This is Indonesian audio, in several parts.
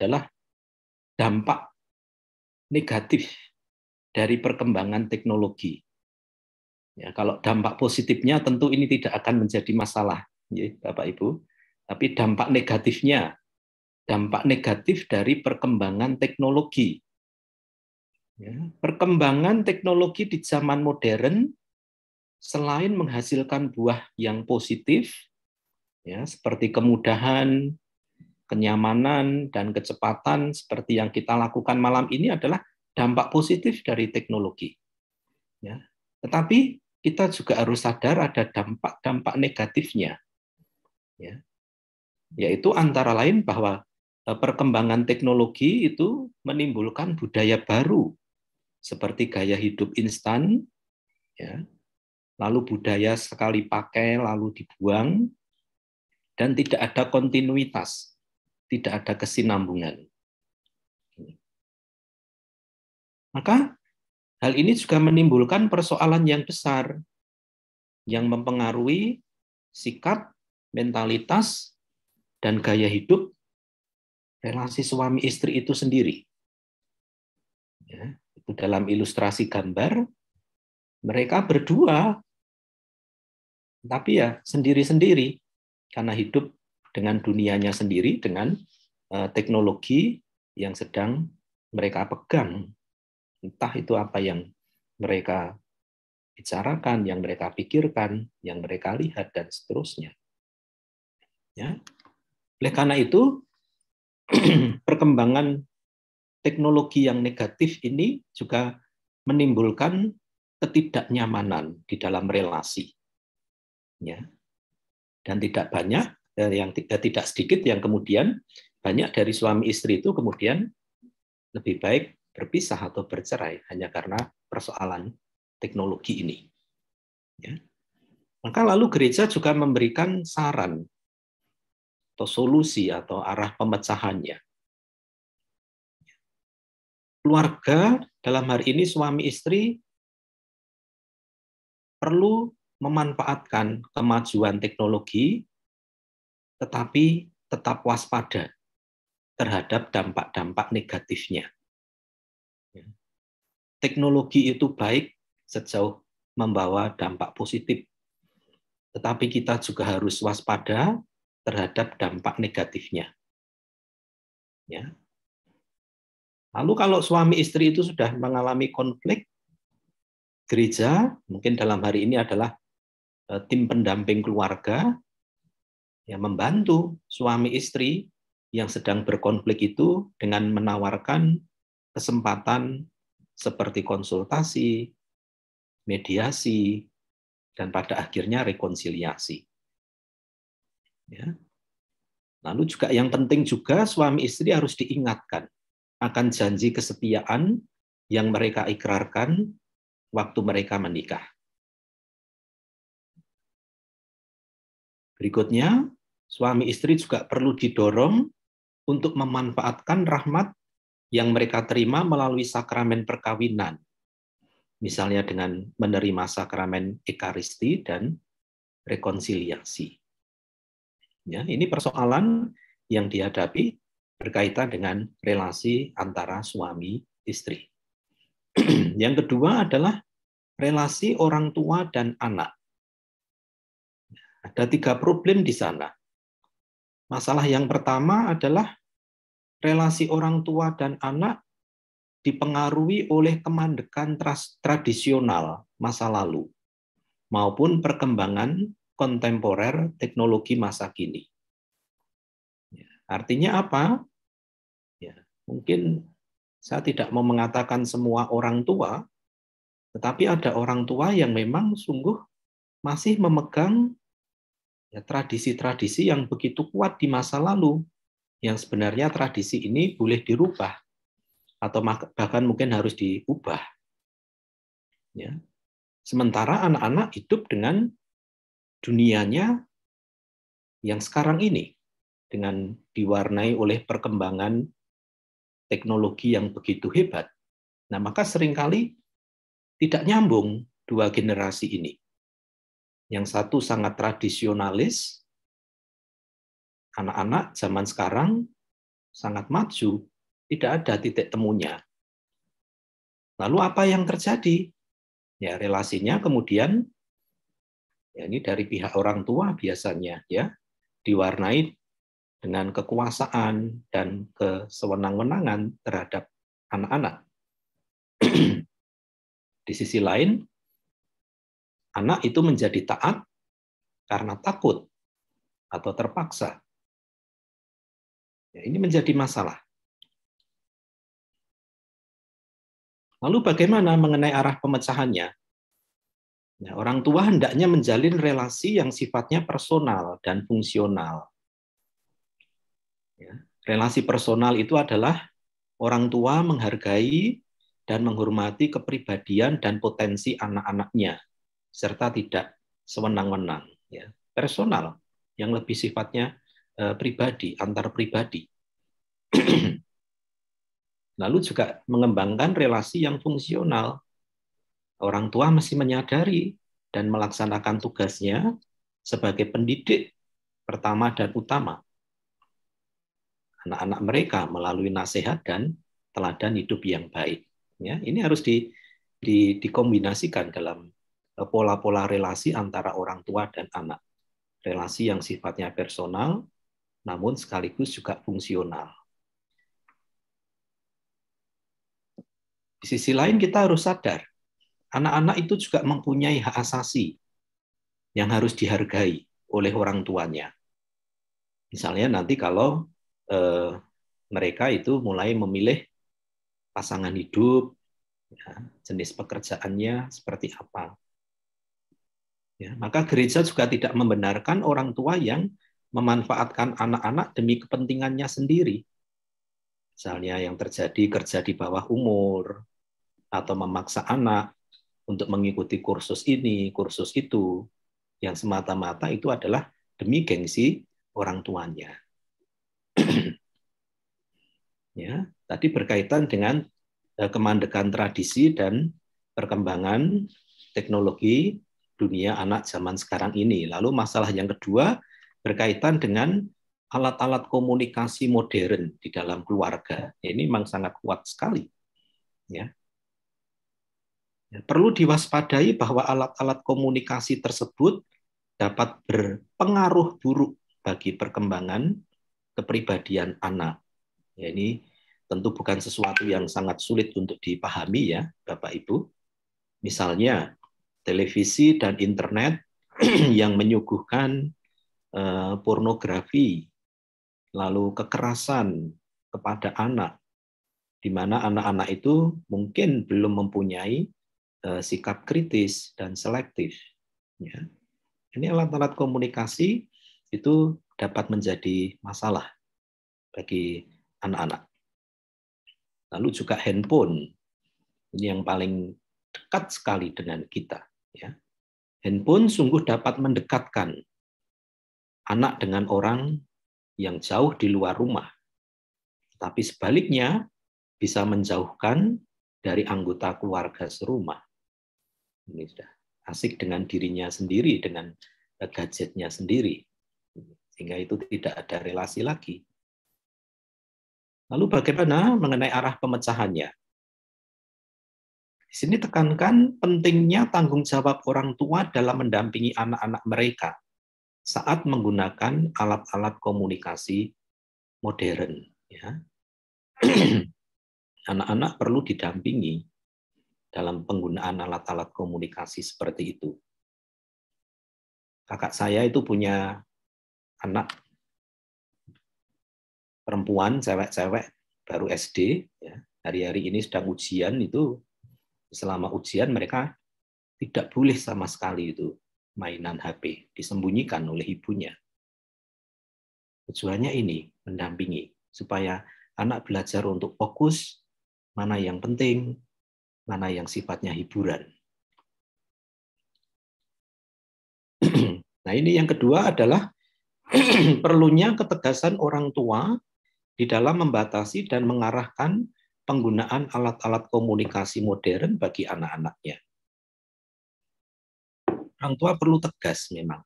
adalah dampak negatif dari perkembangan teknologi. Ya, kalau dampak positifnya tentu ini tidak akan menjadi masalah, ya, Bapak Ibu. Tapi dampak negatifnya, dampak negatif dari perkembangan teknologi. Ya, perkembangan teknologi di zaman modern selain menghasilkan buah yang positif, ya, seperti kemudahan, kenyamanan dan kecepatan seperti yang kita lakukan malam ini adalah dampak positif dari teknologi. Ya. Tetapi kita juga harus sadar ada dampak-dampak negatifnya. Ya. Yaitu antara lain bahwa eh, perkembangan teknologi itu menimbulkan budaya baru seperti gaya hidup instan, ya. lalu budaya sekali pakai lalu dibuang, dan tidak ada kontinuitas tidak ada kesinambungan. Maka hal ini juga menimbulkan persoalan yang besar yang mempengaruhi sikap, mentalitas, dan gaya hidup relasi suami istri itu sendiri. Ya, itu dalam ilustrasi gambar, mereka berdua, tapi ya sendiri-sendiri karena hidup dengan dunianya sendiri dengan eh, teknologi yang sedang mereka pegang. Entah itu apa yang mereka bicarakan, yang mereka pikirkan, yang mereka lihat dan seterusnya. Ya. Oleh karena itu perkembangan teknologi yang negatif ini juga menimbulkan ketidaknyamanan di dalam relasi. Ya. Dan tidak banyak Eh, yang eh, tidak sedikit yang kemudian banyak dari suami istri itu kemudian lebih baik berpisah atau bercerai hanya karena persoalan teknologi ini. Ya. Maka lalu gereja juga memberikan saran atau solusi atau arah pemecahannya. Keluarga dalam hari ini suami istri perlu memanfaatkan kemajuan teknologi tetapi tetap waspada terhadap dampak-dampak negatifnya. Ya. Teknologi itu baik sejauh membawa dampak positif, tetapi kita juga harus waspada terhadap dampak negatifnya. Ya. Lalu kalau suami istri itu sudah mengalami konflik, gereja mungkin dalam hari ini adalah eh, tim pendamping keluarga ya membantu suami istri yang sedang berkonflik itu dengan menawarkan kesempatan seperti konsultasi, mediasi, dan pada akhirnya rekonsiliasi. Ya. Lalu juga yang penting juga suami istri harus diingatkan akan janji kesetiaan yang mereka ikrarkan waktu mereka menikah. Berikutnya, suami istri juga perlu didorong untuk memanfaatkan rahmat yang mereka terima melalui sakramen perkawinan. Misalnya dengan menerima sakramen ekaristi dan rekonsiliasi. Ya, ini persoalan yang dihadapi berkaitan dengan relasi antara suami istri. yang kedua adalah relasi orang tua dan anak. Ada tiga problem di sana. Masalah yang pertama adalah relasi orang tua dan anak dipengaruhi oleh kemandekan tradisional masa lalu maupun perkembangan kontemporer teknologi masa kini. Ya, artinya apa? Ya, mungkin saya tidak mau mengatakan semua orang tua, tetapi ada orang tua yang memang sungguh masih memegang ya, tradisi-tradisi yang begitu kuat di masa lalu yang sebenarnya tradisi ini boleh dirubah atau bahkan mungkin harus diubah. Ya. Sementara anak-anak hidup dengan dunianya yang sekarang ini dengan diwarnai oleh perkembangan teknologi yang begitu hebat. Nah, maka seringkali tidak nyambung dua generasi ini. Yang satu sangat tradisionalis, anak-anak zaman sekarang sangat maju, tidak ada titik temunya. Lalu apa yang terjadi? Ya, relasinya kemudian ya ini dari pihak orang tua biasanya ya, diwarnai dengan kekuasaan dan kesewenang-wenangan terhadap anak-anak. Di sisi lain, anak itu menjadi taat karena takut atau terpaksa. Ya, ini menjadi masalah. Lalu bagaimana mengenai arah pemecahannya? Nah, orang tua hendaknya menjalin relasi yang sifatnya personal dan fungsional. Ya, relasi personal itu adalah orang tua menghargai dan menghormati kepribadian dan potensi anak-anaknya serta tidak sewenang-wenang, ya. personal yang lebih sifatnya eh, pribadi, antar pribadi. Lalu juga mengembangkan relasi yang fungsional. Orang tua masih menyadari dan melaksanakan tugasnya sebagai pendidik pertama dan utama. Anak-anak mereka melalui nasihat dan teladan hidup yang baik. Ya, ini harus di, di, dikombinasikan dalam Eh, pola-pola relasi antara orang tua dan anak. Relasi yang sifatnya personal, namun sekaligus juga fungsional. Di sisi lain kita harus sadar, anak-anak itu juga mempunyai hak asasi yang harus dihargai oleh orang tuanya. Misalnya nanti kalau eh, mereka itu mulai memilih pasangan hidup, ya, jenis pekerjaannya seperti apa, Ya, maka gereja juga tidak membenarkan orang tua yang memanfaatkan anak-anak demi kepentingannya sendiri. Misalnya yang terjadi kerja di bawah umur atau memaksa anak untuk mengikuti kursus ini, kursus itu, yang semata-mata itu adalah demi gengsi orang tuanya. ya, tadi berkaitan dengan eh, kemandekan tradisi dan perkembangan teknologi dunia anak zaman sekarang ini. Lalu masalah yang kedua berkaitan dengan alat-alat komunikasi modern di dalam keluarga. Ini memang sangat kuat sekali. Ya. ya. Perlu diwaspadai bahwa alat-alat komunikasi tersebut dapat berpengaruh buruk bagi perkembangan kepribadian anak. Ya, ini tentu bukan sesuatu yang sangat sulit untuk dipahami ya, Bapak Ibu. Misalnya, televisi dan internet yang menyuguhkan eh, pornografi, lalu kekerasan kepada anak, di mana anak-anak itu mungkin belum mempunyai eh, sikap kritis dan selektif. Ya. Ini alat-alat komunikasi itu dapat menjadi masalah bagi anak-anak. Lalu juga handphone, ini yang paling dekat sekali dengan kita. Ya. Handphone sungguh dapat mendekatkan anak dengan orang yang jauh di luar rumah. Tapi sebaliknya bisa menjauhkan dari anggota keluarga serumah. Ini sudah asik dengan dirinya sendiri, dengan eh, gadgetnya sendiri. Sehingga itu tidak ada relasi lagi. Lalu bagaimana mengenai arah pemecahannya? Di sini tekankan pentingnya tanggung jawab orang tua dalam mendampingi anak-anak mereka saat menggunakan alat-alat komunikasi modern. Ya. Anak-anak perlu didampingi dalam penggunaan alat-alat komunikasi seperti itu. Kakak saya itu punya anak perempuan, cewek-cewek, baru SD. Ya. Hari-hari ini sedang ujian itu selama ujian mereka tidak boleh sama sekali itu mainan HP disembunyikan oleh ibunya. Tujuannya ini mendampingi supaya anak belajar untuk fokus mana yang penting, mana yang sifatnya hiburan. Nah, ini yang kedua adalah perlunya ketegasan orang tua di dalam membatasi dan mengarahkan penggunaan alat-alat komunikasi modern bagi anak-anaknya. Orang tua perlu tegas memang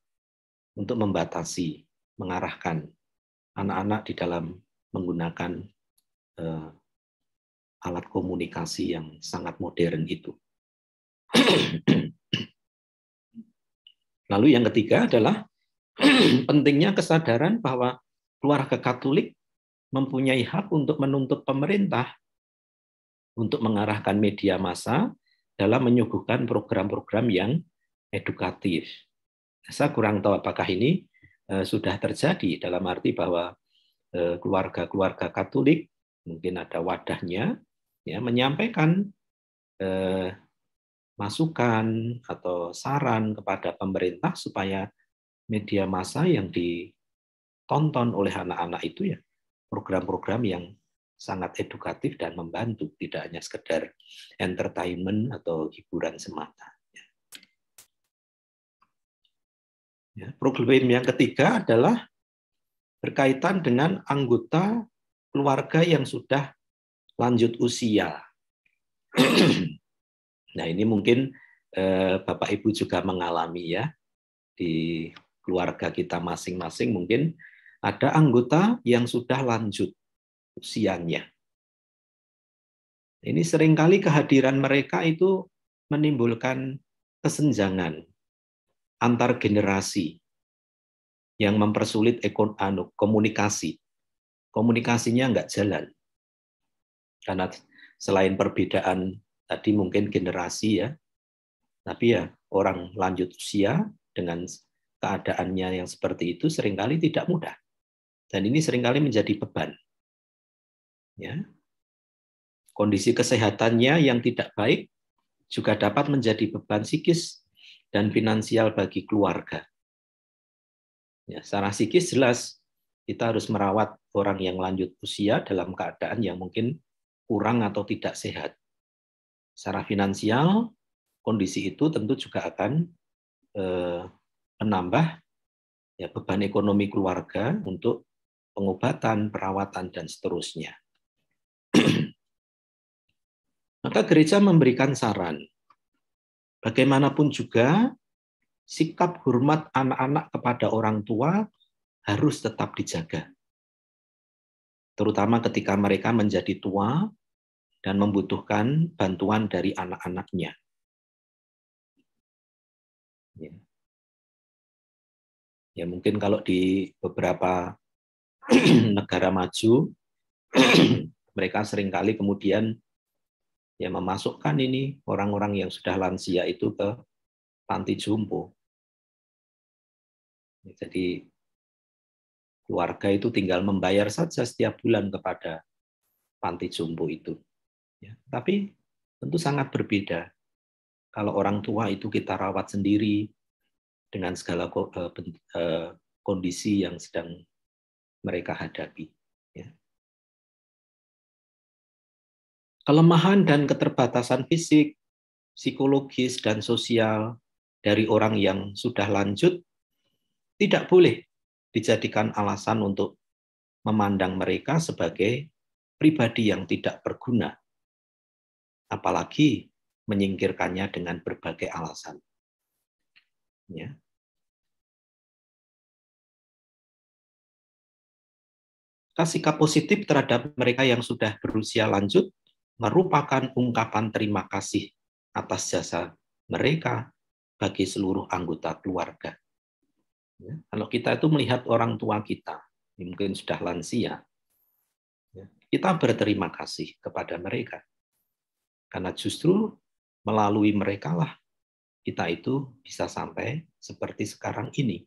untuk membatasi, mengarahkan anak-anak di dalam menggunakan uh, alat komunikasi yang sangat modern itu. Lalu yang ketiga adalah pentingnya kesadaran bahwa keluarga Katolik mempunyai hak untuk menuntut pemerintah untuk mengarahkan media massa dalam menyuguhkan program-program yang edukatif. Saya kurang tahu apakah ini eh, sudah terjadi dalam arti bahwa eh, keluarga-keluarga Katolik mungkin ada wadahnya ya menyampaikan eh, masukan atau saran kepada pemerintah supaya media massa yang ditonton oleh anak-anak itu ya program-program yang sangat edukatif dan membantu, tidak hanya sekedar entertainment atau hiburan semata. Ya, problem yang ketiga adalah berkaitan dengan anggota keluarga yang sudah lanjut usia. nah ini mungkin eh, Bapak Ibu juga mengalami ya di keluarga kita masing-masing mungkin ada anggota yang sudah lanjut usianya. Ini seringkali kehadiran mereka itu menimbulkan kesenjangan antar generasi yang mempersulit ekon, anu, komunikasi. Komunikasinya nggak jalan. Karena selain perbedaan tadi mungkin generasi ya, tapi ya orang lanjut usia dengan keadaannya yang seperti itu seringkali tidak mudah. Dan ini seringkali menjadi beban. Ya. Kondisi kesehatannya yang tidak baik juga dapat menjadi beban psikis dan finansial bagi keluarga. Ya, secara psikis jelas kita harus merawat orang yang lanjut usia dalam keadaan yang mungkin kurang atau tidak sehat. Secara finansial, kondisi itu tentu juga akan eh, menambah ya beban ekonomi keluarga untuk pengobatan, perawatan dan seterusnya. Maka gereja memberikan saran. Bagaimanapun juga, sikap hormat anak-anak kepada orang tua harus tetap dijaga. Terutama ketika mereka menjadi tua dan membutuhkan bantuan dari anak-anaknya. Ya. ya mungkin kalau di beberapa negara maju mereka seringkali kemudian ya memasukkan ini orang-orang yang sudah lansia itu ke panti jompo. Jadi keluarga itu tinggal membayar saja setiap bulan kepada panti jompo itu. Ya, tapi tentu sangat berbeda. Kalau orang tua itu kita rawat sendiri dengan segala eh, eh, kondisi yang sedang mereka hadapi. kelemahan dan keterbatasan fisik, psikologis, dan sosial dari orang yang sudah lanjut tidak boleh dijadikan alasan untuk memandang mereka sebagai pribadi yang tidak berguna, apalagi menyingkirkannya dengan berbagai alasan. Ya. Sikap positif terhadap mereka yang sudah berusia lanjut merupakan ungkapan terima kasih atas jasa mereka bagi seluruh anggota keluarga. Ya, kalau kita itu melihat orang tua kita, mungkin sudah lansia, ya, kita berterima kasih kepada mereka. Karena justru melalui mereka lah kita itu bisa sampai seperti sekarang ini.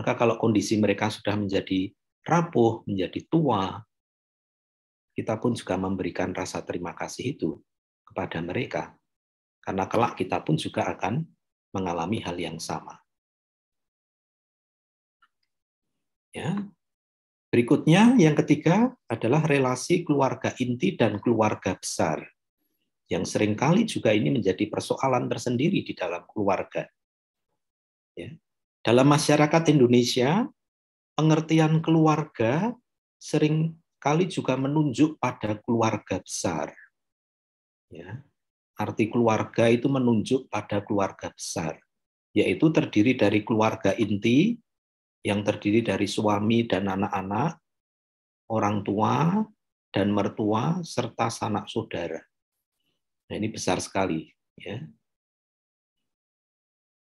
Maka kalau kondisi mereka sudah menjadi rapuh, menjadi tua, kita pun juga memberikan rasa terima kasih itu kepada mereka. Karena kelak kita pun juga akan mengalami hal yang sama. Ya. Berikutnya yang ketiga adalah relasi keluarga inti dan keluarga besar. Yang seringkali juga ini menjadi persoalan tersendiri di dalam keluarga. Ya. Dalam masyarakat Indonesia, pengertian keluarga sering kali juga menunjuk pada keluarga besar. Ya. Arti keluarga itu menunjuk pada keluarga besar, yaitu terdiri dari keluarga inti yang terdiri dari suami dan anak-anak, orang tua dan mertua serta sanak saudara. Nah, ini besar sekali, ya.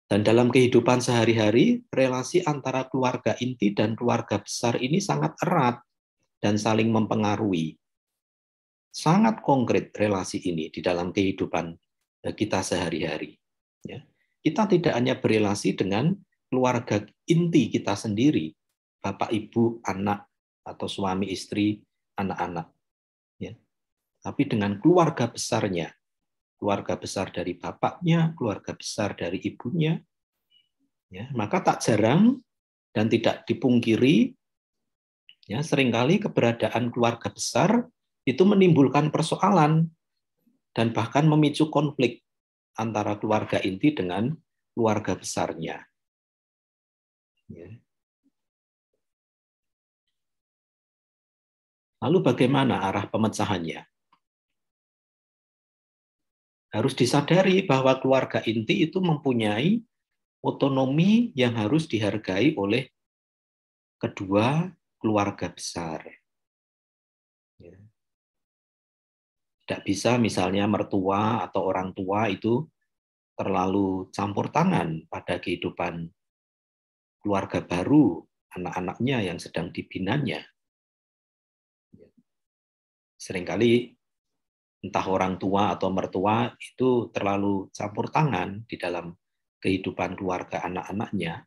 Dan dalam kehidupan sehari-hari, relasi antara keluarga inti dan keluarga besar ini sangat erat dan saling mempengaruhi. Sangat konkret relasi ini di dalam kehidupan eh, kita sehari-hari. Ya. Kita tidak hanya berrelasi dengan keluarga inti kita sendiri, bapak, ibu, anak, atau suami, istri, anak-anak. Ya. Tapi dengan keluarga besarnya, keluarga besar dari bapaknya, keluarga besar dari ibunya, ya. maka tak jarang dan tidak dipungkiri Ya, seringkali keberadaan keluarga besar itu menimbulkan persoalan dan bahkan memicu konflik antara keluarga inti dengan keluarga besarnya. Ya. Lalu bagaimana arah pemecahannya? Harus disadari bahwa keluarga inti itu mempunyai otonomi yang harus dihargai oleh kedua keluarga besar. Ya. Tidak bisa misalnya mertua atau orang tua itu terlalu campur tangan pada kehidupan keluarga baru anak-anaknya yang sedang dibinanya. Ya. Seringkali entah orang tua atau mertua itu terlalu campur tangan di dalam kehidupan keluarga anak-anaknya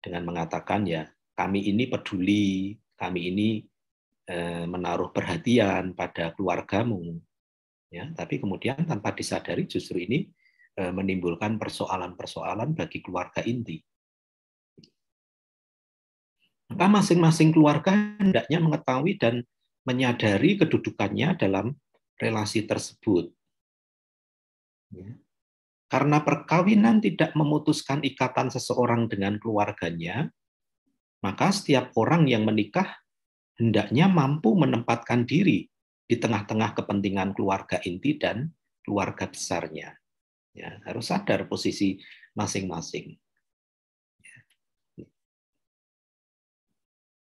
dengan mengatakan ya kami ini peduli, kami ini eh, menaruh perhatian pada keluargamu. Ya, tapi kemudian tanpa disadari justru ini eh, menimbulkan persoalan-persoalan bagi keluarga inti. Maka masing-masing keluarga hendaknya mengetahui dan menyadari kedudukannya dalam relasi tersebut. Ya. Karena perkawinan tidak memutuskan ikatan seseorang dengan keluarganya, maka setiap orang yang menikah hendaknya mampu menempatkan diri di tengah-tengah kepentingan keluarga inti dan keluarga besarnya. Ya, harus sadar posisi masing-masing.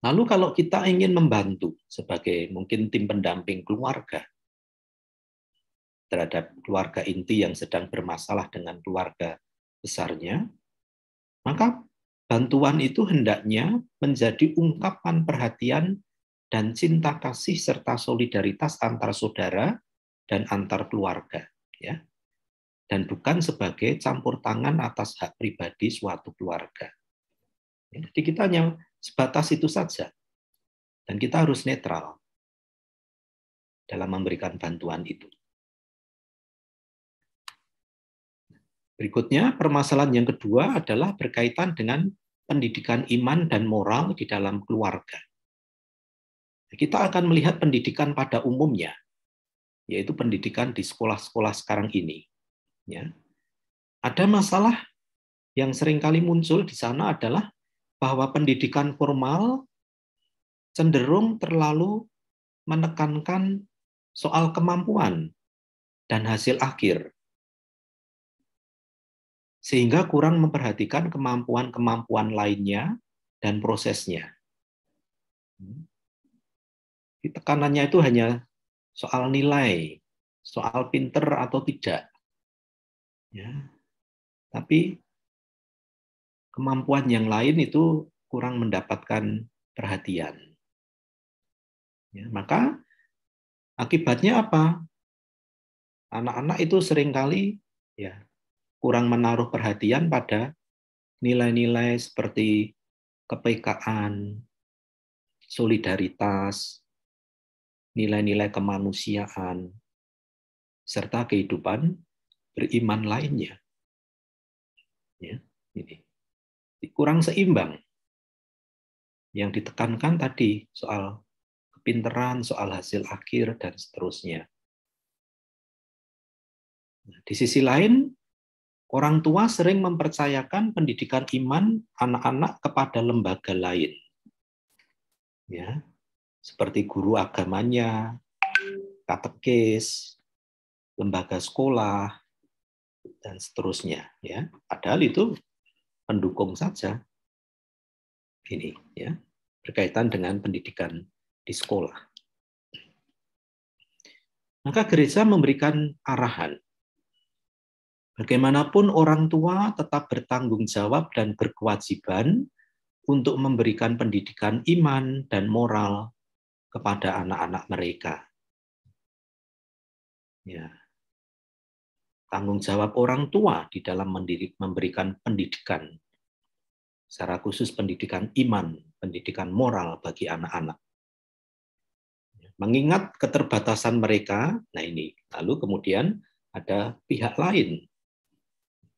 Lalu kalau kita ingin membantu sebagai mungkin tim pendamping keluarga terhadap keluarga inti yang sedang bermasalah dengan keluarga besarnya, maka Bantuan itu hendaknya menjadi ungkapan perhatian dan cinta kasih serta solidaritas antar saudara dan antar keluarga, ya. Dan bukan sebagai campur tangan atas hak pribadi suatu keluarga. Jadi kita hanya sebatas itu saja. Dan kita harus netral dalam memberikan bantuan itu. Berikutnya, permasalahan yang kedua adalah berkaitan dengan pendidikan iman dan moral di dalam keluarga. Kita akan melihat pendidikan pada umumnya, yaitu pendidikan di sekolah-sekolah sekarang ini. Ya. Ada masalah yang seringkali muncul di sana adalah bahwa pendidikan formal cenderung terlalu menekankan soal kemampuan dan hasil akhir sehingga kurang memperhatikan kemampuan-kemampuan lainnya dan prosesnya. Hmm. Tekanannya itu hanya soal nilai, soal pinter atau tidak. Ya. Tapi kemampuan yang lain itu kurang mendapatkan perhatian. Ya, maka akibatnya apa? Anak-anak itu seringkali ya kurang menaruh perhatian pada nilai-nilai seperti kepekaan, solidaritas, nilai-nilai kemanusiaan, serta kehidupan beriman lainnya. Ya, ini kurang seimbang. Yang ditekankan tadi soal kepinteran, soal hasil akhir, dan seterusnya. Nah, di sisi lain, Orang tua sering mempercayakan pendidikan iman anak-anak kepada lembaga lain. Ya, seperti guru agamanya, katekis, lembaga sekolah, dan seterusnya. Ya, padahal itu pendukung saja. Ini ya, berkaitan dengan pendidikan di sekolah. Maka gereja memberikan arahan Bagaimanapun orang tua tetap bertanggung jawab dan berkewajiban untuk memberikan pendidikan iman dan moral kepada anak-anak mereka. Ya. Tanggung jawab orang tua di dalam mendidik, memberikan pendidikan, secara khusus pendidikan iman, pendidikan moral bagi anak-anak. Mengingat keterbatasan mereka, nah ini, lalu kemudian ada pihak lain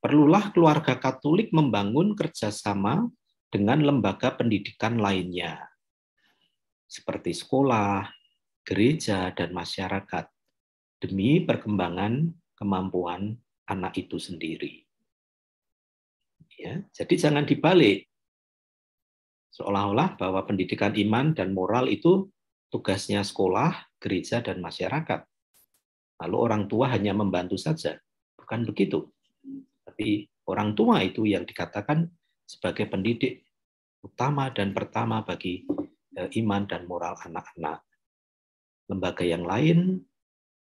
perlulah keluarga Katolik membangun kerjasama dengan lembaga pendidikan lainnya, seperti sekolah, gereja, dan masyarakat, demi perkembangan kemampuan anak itu sendiri. Ya, jadi jangan dibalik, seolah-olah bahwa pendidikan iman dan moral itu tugasnya sekolah, gereja, dan masyarakat. Lalu orang tua hanya membantu saja. Bukan begitu tapi orang tua itu yang dikatakan sebagai pendidik utama dan pertama bagi eh, iman dan moral anak-anak. Lembaga yang lain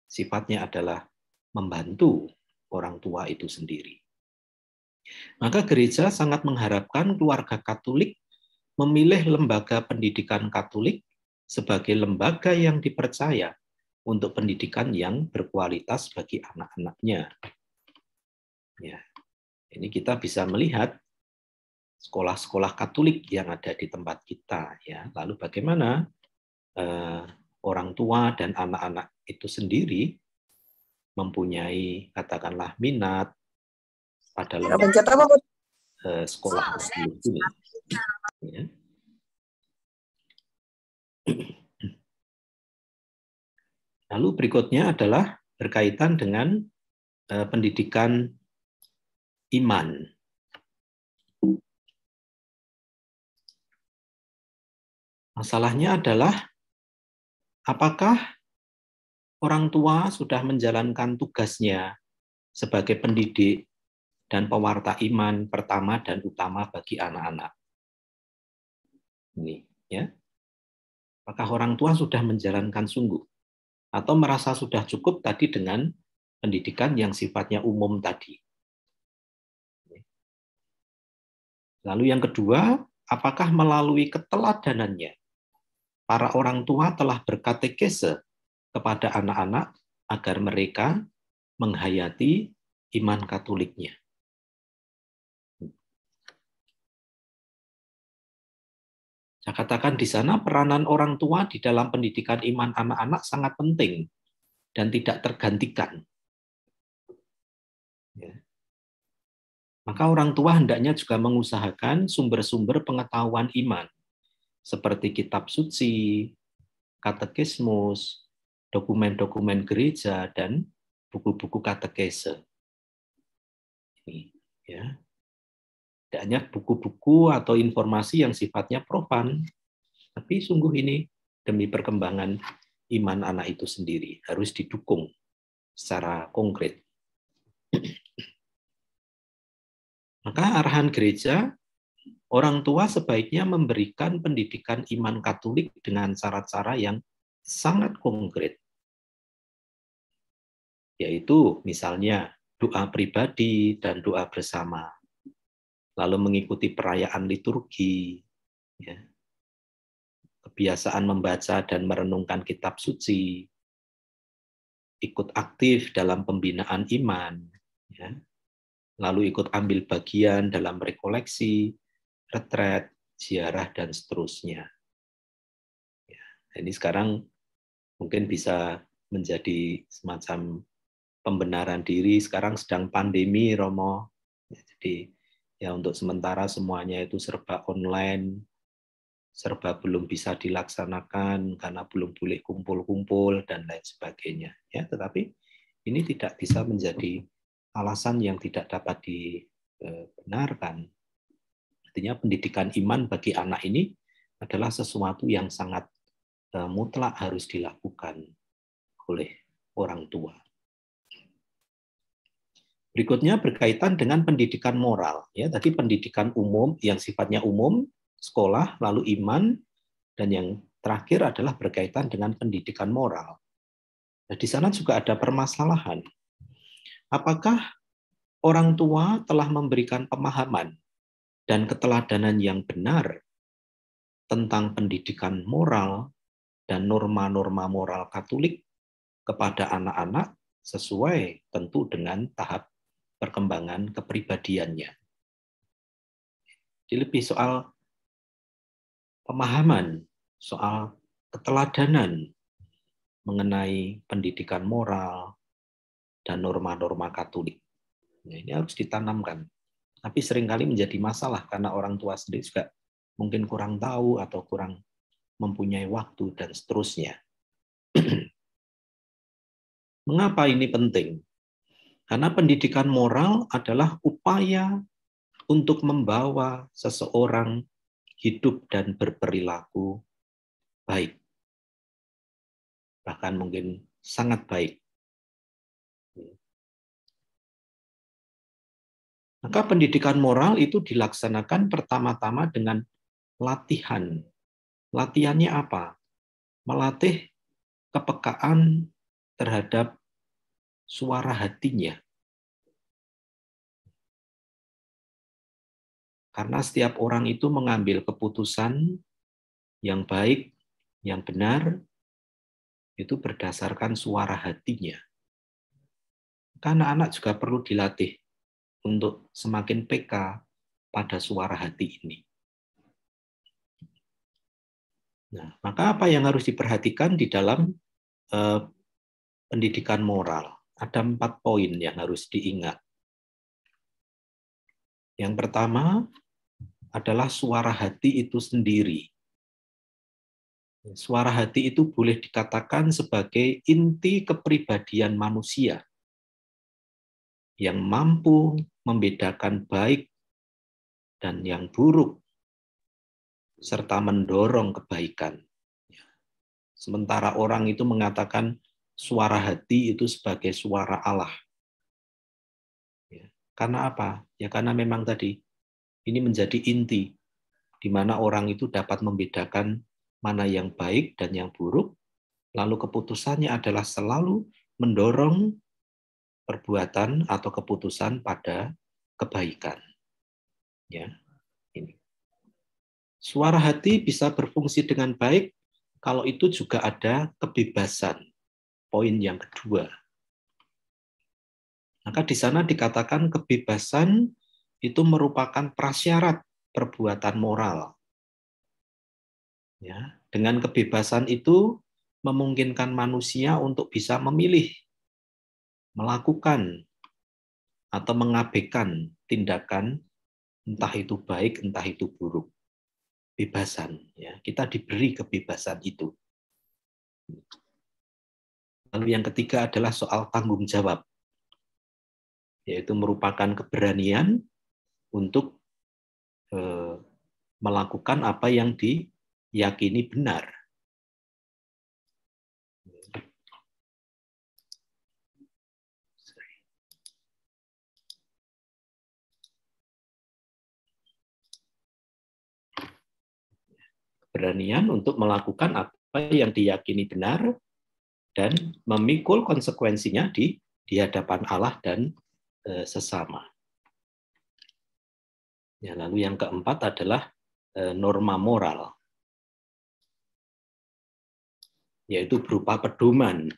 sifatnya adalah membantu orang tua itu sendiri. Maka gereja sangat mengharapkan keluarga Katolik memilih lembaga pendidikan Katolik sebagai lembaga yang dipercaya untuk pendidikan yang berkualitas bagi anak-anaknya. Ya. Ini kita bisa melihat sekolah-sekolah Katolik yang ada di tempat kita ya. Lalu bagaimana eh, orang tua dan anak-anak itu sendiri mempunyai katakanlah minat pada iya, lembaga eh, sekolah muslim ini. Ya. ya. Lalu berikutnya adalah berkaitan dengan eh, pendidikan iman. Masalahnya adalah apakah orang tua sudah menjalankan tugasnya sebagai pendidik dan pewarta iman pertama dan utama bagi anak-anak. Ini, ya. Apakah orang tua sudah menjalankan sungguh atau merasa sudah cukup tadi dengan pendidikan yang sifatnya umum tadi? Lalu yang kedua, apakah melalui keteladanannya para orang tua telah berkatekese kepada anak-anak agar mereka menghayati iman Katoliknya. Saya katakan di sana peranan orang tua di dalam pendidikan iman anak-anak sangat penting dan tidak tergantikan. Ya. Maka orang tua hendaknya juga mengusahakan sumber-sumber pengetahuan iman, seperti kitab suci, katekismus, dokumen-dokumen gereja, dan buku-buku katekese. Ini, ya. Tidak hanya buku-buku atau informasi yang sifatnya profan, tapi sungguh ini demi perkembangan iman anak itu sendiri harus didukung secara konkret. Maka arahan gereja, orang tua sebaiknya memberikan pendidikan iman Katolik dengan cara-cara yang sangat konkret. Yaitu misalnya doa pribadi dan doa bersama. Lalu mengikuti perayaan liturgi, ya. kebiasaan membaca dan merenungkan kitab suci, ikut aktif dalam pembinaan iman, ya lalu ikut ambil bagian dalam rekoleksi, retret, ziarah, dan seterusnya. Ya, ini sekarang mungkin bisa menjadi semacam pembenaran diri. Sekarang sedang pandemi, Romo. Ya, jadi ya untuk sementara semuanya itu serba online, serba belum bisa dilaksanakan karena belum boleh kumpul-kumpul dan lain sebagainya. Ya, tetapi ini tidak bisa menjadi alasan yang tidak dapat dibenarkan. Artinya pendidikan iman bagi anak ini adalah sesuatu yang sangat e, mutlak harus dilakukan oleh orang tua. Berikutnya berkaitan dengan pendidikan moral. Ya, tadi pendidikan umum yang sifatnya umum, sekolah, lalu iman, dan yang terakhir adalah berkaitan dengan pendidikan moral. Nah, di sana juga ada permasalahan. Apakah orang tua telah memberikan pemahaman dan keteladanan yang benar tentang pendidikan moral dan norma-norma moral Katolik kepada anak-anak sesuai tentu dengan tahap perkembangan kepribadiannya. Jadi lebih soal pemahaman, soal keteladanan mengenai pendidikan moral, dan norma-norma Katolik. Nah, ini harus ditanamkan. Tapi seringkali menjadi masalah karena orang tua sendiri juga mungkin kurang tahu atau kurang mempunyai waktu dan seterusnya. Mengapa ini penting? Karena pendidikan moral adalah upaya untuk membawa seseorang hidup dan berperilaku baik. Bahkan mungkin sangat baik Maka pendidikan moral itu dilaksanakan pertama-tama dengan latihan. Latihannya apa? Melatih kepekaan terhadap suara hatinya. Karena setiap orang itu mengambil keputusan yang baik, yang benar, itu berdasarkan suara hatinya. Karena anak juga perlu dilatih untuk semakin peka pada suara hati ini. Nah, maka apa yang harus diperhatikan di dalam eh, pendidikan moral? Ada empat poin yang harus diingat. Yang pertama adalah suara hati itu sendiri. Suara hati itu boleh dikatakan sebagai inti kepribadian manusia yang mampu membedakan baik dan yang buruk, serta mendorong kebaikan. Ya. Sementara orang itu mengatakan suara hati itu sebagai suara Allah. Ya. Karena apa? Ya karena memang tadi ini menjadi inti di mana orang itu dapat membedakan mana yang baik dan yang buruk, lalu keputusannya adalah selalu mendorong perbuatan atau keputusan pada kebaikan. Ya, ini. Suara hati bisa berfungsi dengan baik kalau itu juga ada kebebasan. Poin yang kedua. Maka di sana dikatakan kebebasan itu merupakan prasyarat perbuatan moral. Ya, dengan kebebasan itu memungkinkan manusia untuk bisa memilih melakukan atau mengabaikan tindakan entah itu baik entah itu buruk bebasan ya kita diberi kebebasan itu lalu yang ketiga adalah soal tanggung jawab yaitu merupakan keberanian untuk eh, melakukan apa yang diyakini benar keberanian untuk melakukan apa yang diyakini benar dan memikul konsekuensinya di di hadapan Allah dan e, sesama. Ya, lalu yang keempat adalah e, norma moral, yaitu berupa pedoman.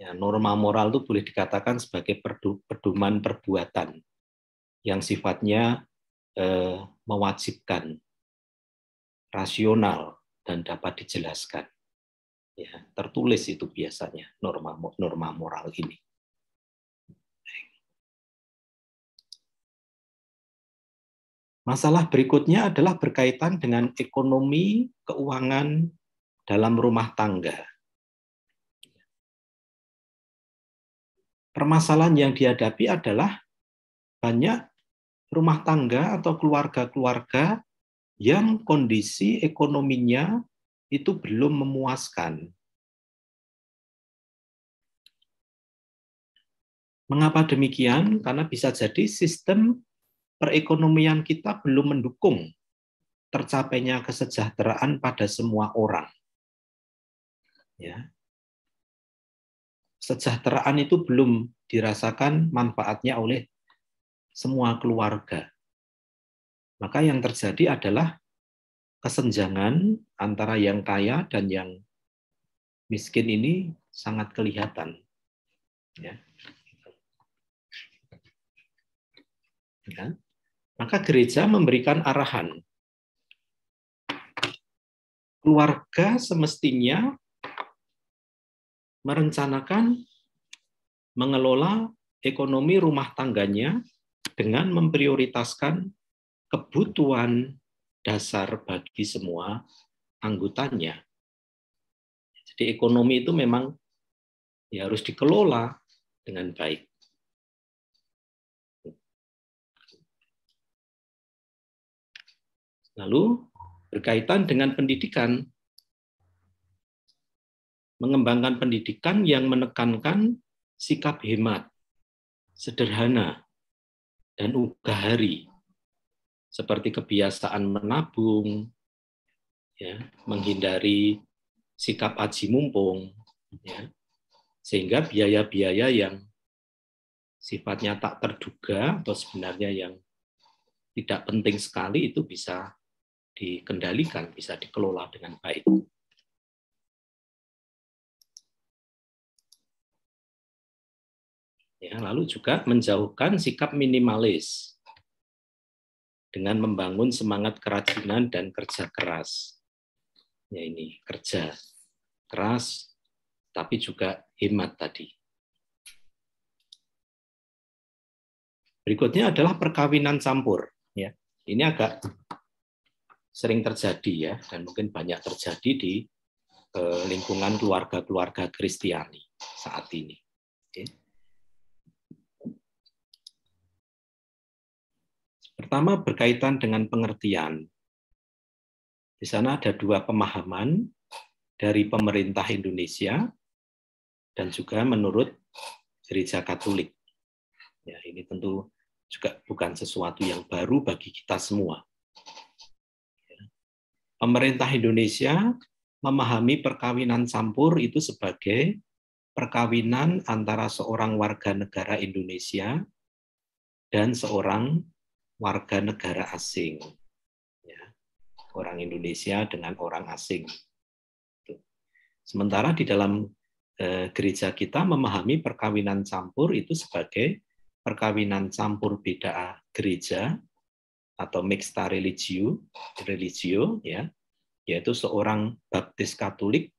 Ya, norma moral itu boleh dikatakan sebagai pedoman perbuatan yang sifatnya e, mewajibkan rasional dan dapat dijelaskan. Ya, tertulis itu biasanya norma norma moral ini. Masalah berikutnya adalah berkaitan dengan ekonomi keuangan dalam rumah tangga. Permasalahan yang dihadapi adalah banyak rumah tangga atau keluarga-keluarga yang kondisi ekonominya itu belum memuaskan. Mengapa demikian? Karena bisa jadi sistem perekonomian kita belum mendukung tercapainya kesejahteraan pada semua orang. Ya. Kesejahteraan itu belum dirasakan manfaatnya oleh semua keluarga maka yang terjadi adalah kesenjangan antara yang kaya dan yang miskin ini sangat kelihatan. Ya. Ya. Maka gereja memberikan arahan. Keluarga semestinya merencanakan mengelola ekonomi rumah tangganya dengan memprioritaskan kebutuhan dasar bagi semua anggotanya. Jadi ekonomi itu memang ya harus dikelola dengan baik. Lalu berkaitan dengan pendidikan, mengembangkan pendidikan yang menekankan sikap hemat, sederhana, dan ugahari seperti kebiasaan menabung, ya, menghindari sikap aji mumpung, ya, sehingga biaya-biaya yang sifatnya tak terduga atau sebenarnya yang tidak penting sekali itu bisa dikendalikan, bisa dikelola dengan baik. Ya, lalu juga menjauhkan sikap minimalis dengan membangun semangat kerajinan dan kerja keras. Ya ini kerja keras tapi juga hemat tadi. Berikutnya adalah perkawinan campur. Ya, ini agak sering terjadi ya dan mungkin banyak terjadi di eh, lingkungan keluarga-keluarga Kristiani saat ini. Pertama berkaitan dengan pengertian. Di sana ada dua pemahaman dari pemerintah Indonesia dan juga menurut gereja Katolik. Ya, ini tentu juga bukan sesuatu yang baru bagi kita semua. Ya. Pemerintah Indonesia memahami perkawinan campur itu sebagai perkawinan antara seorang warga negara Indonesia dan seorang warga negara asing. Ya. Orang Indonesia dengan orang asing. Gitu. Sementara di dalam eh, gereja kita memahami perkawinan campur itu sebagai perkawinan campur beda gereja atau mixta religio, religio ya, yaitu seorang baptis Katolik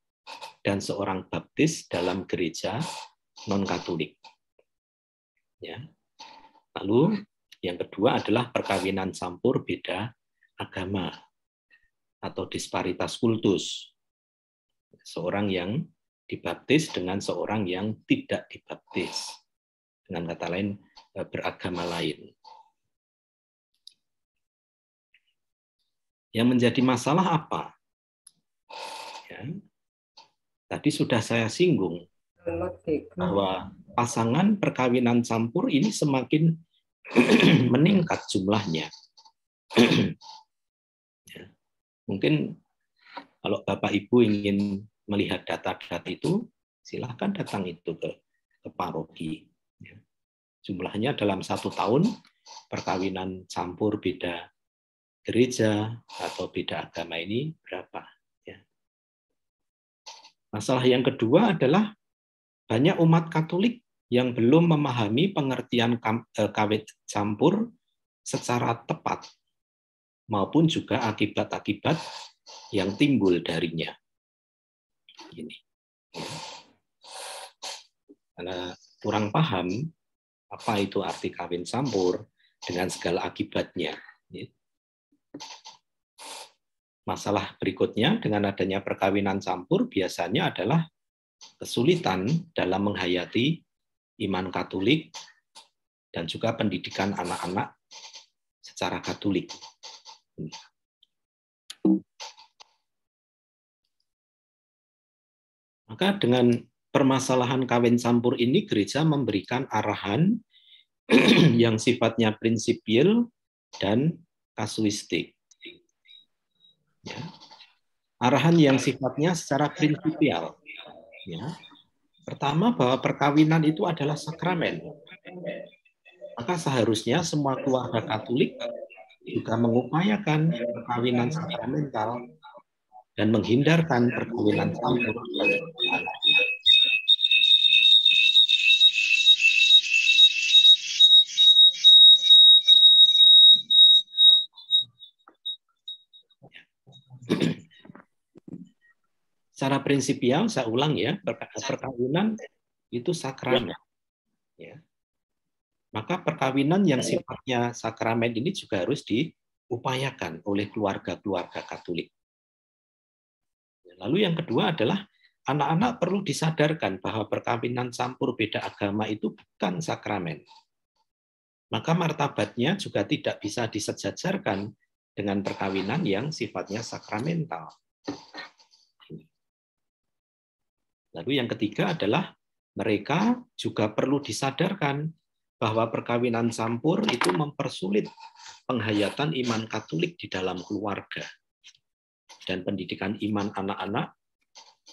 dan seorang baptis dalam gereja non Katolik. Ya. Lalu yang kedua adalah perkawinan campur beda agama atau disparitas kultus. Seorang yang dibaptis dengan seorang yang tidak dibaptis. Dengan kata lain, eh, beragama lain. Yang menjadi masalah apa? Ya. Tadi sudah saya singgung bahwa pasangan perkawinan campur ini semakin meningkat jumlahnya. Ya. Mungkin kalau Bapak Ibu ingin melihat data-data itu, silahkan datang itu ke, ke paroki. Ya. Jumlahnya dalam satu tahun, perkawinan campur beda gereja atau beda agama ini berapa. Ya. Masalah yang kedua adalah banyak umat Katolik yang belum memahami pengertian eh, kawin campur secara tepat maupun juga akibat-akibat yang timbul darinya. Ini. Karena kurang paham apa itu arti kawin campur dengan segala akibatnya. Masalah berikutnya dengan adanya perkawinan campur biasanya adalah kesulitan dalam menghayati iman Katolik dan juga pendidikan anak-anak secara Katolik. Maka dengan permasalahan kawin campur ini gereja memberikan arahan yang sifatnya prinsipil dan kasuistik. Ya. Arahan yang sifatnya secara prinsipial. Ya Pertama bahwa perkawinan itu adalah sakramen. Maka seharusnya semua keluarga Katolik juga mengupayakan perkawinan sakramental dan menghindarkan perkawinan campur secara prinsipial saya ulang ya perkawinan itu sakramen ya. ya maka perkawinan yang sifatnya sakramen ini juga harus diupayakan oleh keluarga-keluarga Katolik ya, lalu yang kedua adalah anak-anak perlu disadarkan bahwa perkawinan campur beda agama itu bukan sakramen maka martabatnya juga tidak bisa disejajarkan dengan perkawinan yang sifatnya sakramental Lalu yang ketiga adalah mereka juga perlu disadarkan bahwa perkawinan campur itu mempersulit penghayatan iman Katolik di dalam keluarga dan pendidikan iman anak-anak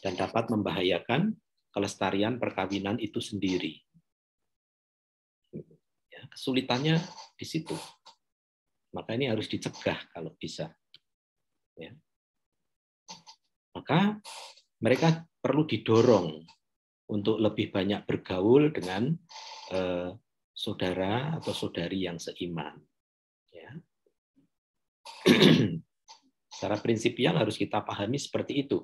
dan dapat membahayakan kelestarian perkawinan itu sendiri. Ya, kesulitannya di situ. Maka ini harus dicegah kalau bisa. Ya. Maka mereka perlu didorong untuk lebih banyak bergaul dengan eh, saudara atau saudari yang seiman. Ya. secara prinsipial harus kita pahami seperti itu.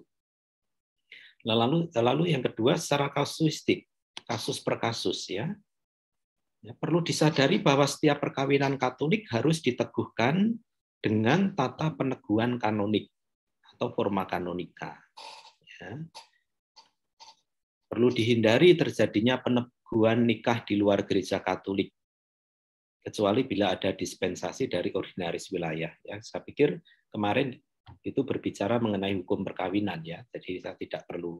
Lalu, lalu yang kedua secara kasuistik, kasus per kasus ya. ya. Perlu disadari bahwa setiap perkawinan Katolik harus diteguhkan dengan tata peneguhan kanonik atau forma kanonika. Ya perlu dihindari terjadinya peneguhan nikah di luar gereja Katolik kecuali bila ada dispensasi dari ordinaris wilayah ya saya pikir kemarin itu berbicara mengenai hukum perkawinan ya jadi saya tidak perlu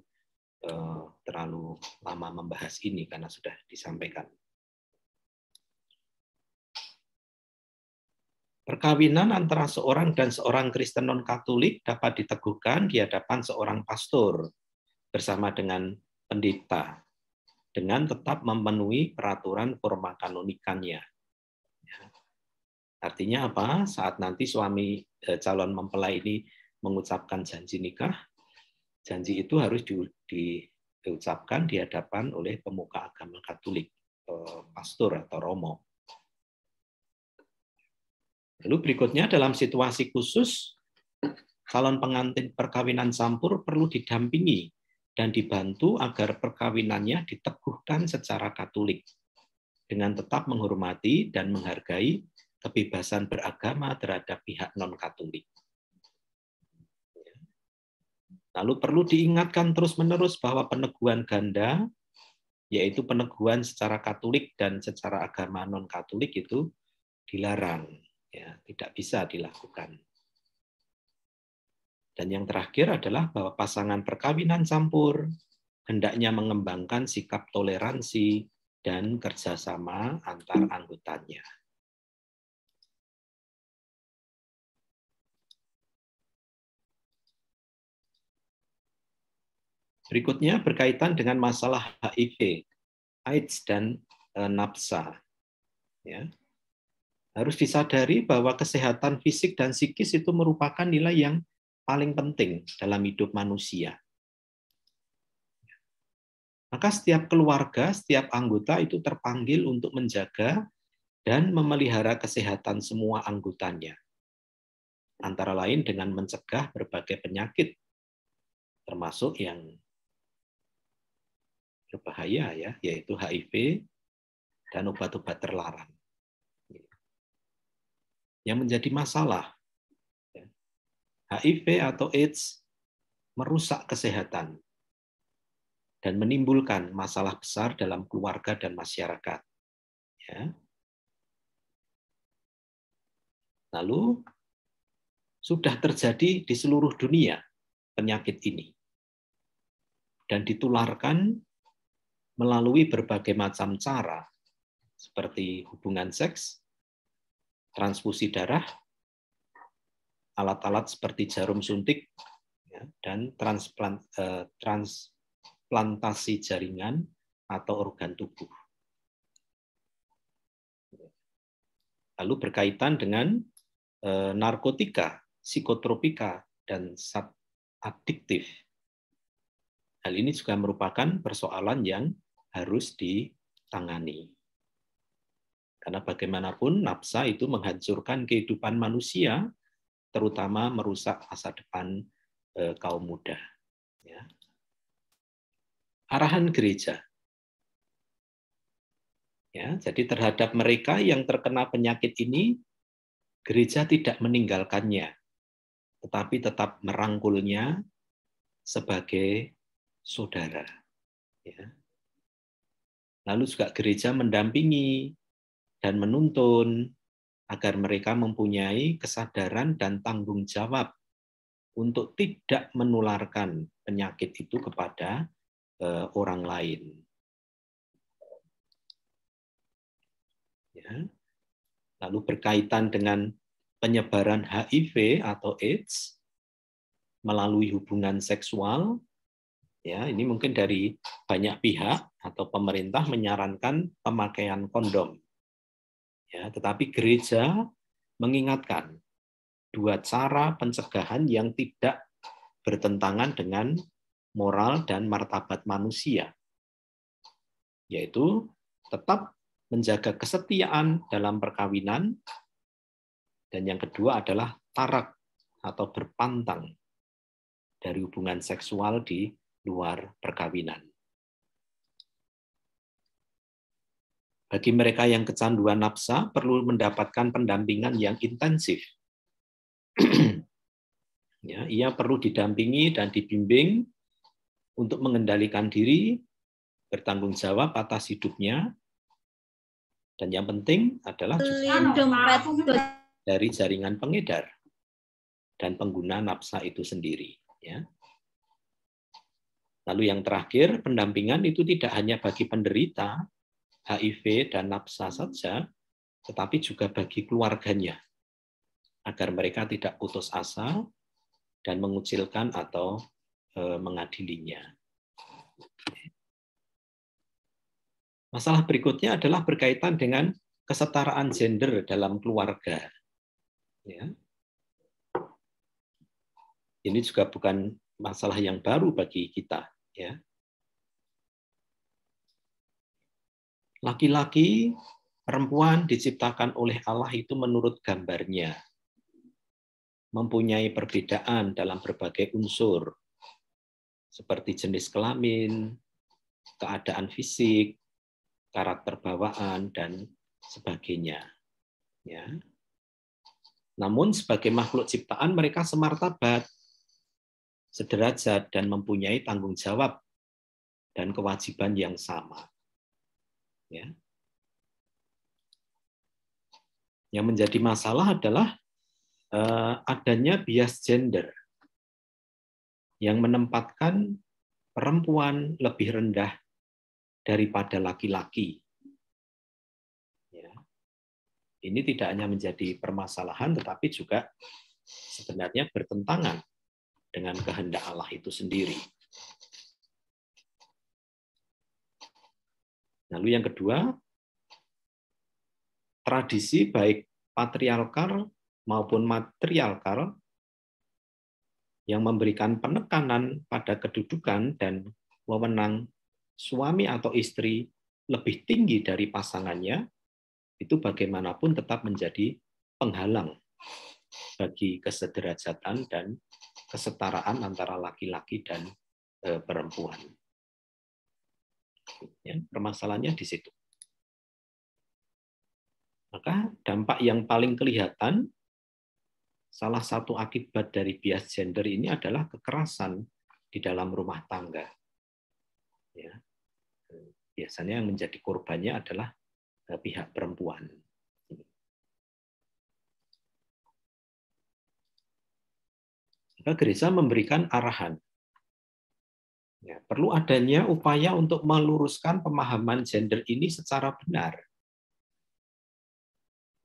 eh, terlalu lama membahas ini karena sudah disampaikan Perkawinan antara seorang dan seorang Kristen non-Katolik dapat diteguhkan di hadapan seorang pastor bersama dengan pendeta dengan tetap memenuhi peraturan forma kanonikannya. Ya. Artinya apa? Saat nanti suami eh, calon mempelai ini mengucapkan janji nikah, janji itu harus di, di, diucapkan di hadapan oleh pemuka agama Katolik, eh, pastor atau romo. Lalu berikutnya dalam situasi khusus calon pengantin perkawinan campur perlu didampingi dan dibantu agar perkawinannya diteguhkan secara Katolik dengan tetap menghormati dan menghargai kebebasan beragama terhadap pihak non-Katolik. Lalu perlu diingatkan terus-menerus bahwa peneguhan ganda, yaitu peneguhan secara Katolik dan secara agama non-Katolik itu dilarang, ya, tidak bisa dilakukan. Dan yang terakhir adalah bahwa pasangan perkawinan campur hendaknya mengembangkan sikap toleransi dan kerjasama antar anggotanya. Berikutnya berkaitan dengan masalah HIV, AIDS dan e, eh, NAPSA. Ya. Harus disadari bahwa kesehatan fisik dan psikis itu merupakan nilai yang paling penting dalam hidup manusia. Maka setiap keluarga, setiap anggota itu terpanggil untuk menjaga dan memelihara kesehatan semua anggotanya. Antara lain dengan mencegah berbagai penyakit, termasuk yang berbahaya ya, yaitu HIV dan obat-obat terlarang. Yang menjadi masalah HIV atau AIDS merusak kesehatan dan menimbulkan masalah besar dalam keluarga dan masyarakat. Ya. Lalu sudah terjadi di seluruh dunia penyakit ini dan ditularkan melalui berbagai macam cara seperti hubungan seks, transfusi darah, alat-alat seperti jarum suntik ya, dan eh, transplantasi jaringan atau organ tubuh. Lalu berkaitan dengan eh, narkotika, psikotropika, dan sat adiktif. Hal ini juga merupakan persoalan yang harus ditangani. Karena bagaimanapun nafsa itu menghancurkan kehidupan manusia terutama merusak masa depan eh, kaum muda. Ya. Arahan gereja. Ya, jadi terhadap mereka yang terkena penyakit ini, gereja tidak meninggalkannya, tetapi tetap merangkulnya sebagai saudara. Ya. Lalu juga gereja mendampingi dan menuntun agar mereka mempunyai kesadaran dan tanggung jawab untuk tidak menularkan penyakit itu kepada eh, orang lain. Ya. Lalu berkaitan dengan penyebaran HIV atau AIDS melalui hubungan seksual, ya ini mungkin dari banyak pihak atau pemerintah menyarankan pemakaian kondom Ya, tetapi gereja mengingatkan dua cara pencegahan yang tidak bertentangan dengan moral dan martabat manusia, yaitu tetap menjaga kesetiaan dalam perkawinan, dan yang kedua adalah tarak atau berpantang dari hubungan seksual di luar perkawinan. Bagi mereka yang kecanduan nafsa, perlu mendapatkan pendampingan yang intensif. ya, ia perlu didampingi dan dibimbing untuk mengendalikan diri, bertanggung jawab atas hidupnya, dan yang penting adalah dari jaringan pengedar dan pengguna nafsa itu sendiri. Ya. Lalu yang terakhir, pendampingan itu tidak hanya bagi penderita, HIV dan nafsa hmm. saja, tetapi juga bagi keluarganya, agar mereka tidak putus asa dan mengucilkan atau eh, mengadilinya. Masalah berikutnya adalah berkaitan dengan kesetaraan gender dalam keluarga. Ya. Ini juga bukan masalah yang baru bagi kita. Ya. Laki-laki, perempuan diciptakan oleh Allah itu menurut gambarnya. Mempunyai perbedaan dalam berbagai unsur. Seperti jenis kelamin, keadaan fisik, karakter bawaan, dan sebagainya. Ya. Namun sebagai makhluk ciptaan mereka semartabat, sederajat, dan mempunyai tanggung jawab dan kewajiban yang sama. Ya. Yang menjadi masalah adalah eh, adanya bias gender yang menempatkan perempuan lebih rendah daripada laki-laki. Ya. Ini tidak hanya menjadi permasalahan, tetapi juga sebenarnya bertentangan dengan kehendak Allah itu sendiri. Lalu yang kedua, tradisi baik patriarkal maupun matriarkal yang memberikan penekanan pada kedudukan dan wewenang suami atau istri lebih tinggi dari pasangannya itu bagaimanapun tetap menjadi penghalang bagi kesederajatan dan kesetaraan antara laki-laki dan eh, perempuan. Ya, permasalahannya di situ. Maka dampak yang paling kelihatan salah satu akibat dari bias gender ini adalah kekerasan di dalam rumah tangga. Ya. Biasanya yang menjadi korbannya adalah eh, pihak perempuan. Maka gereja memberikan arahan Ya, perlu adanya upaya untuk meluruskan pemahaman gender ini secara benar.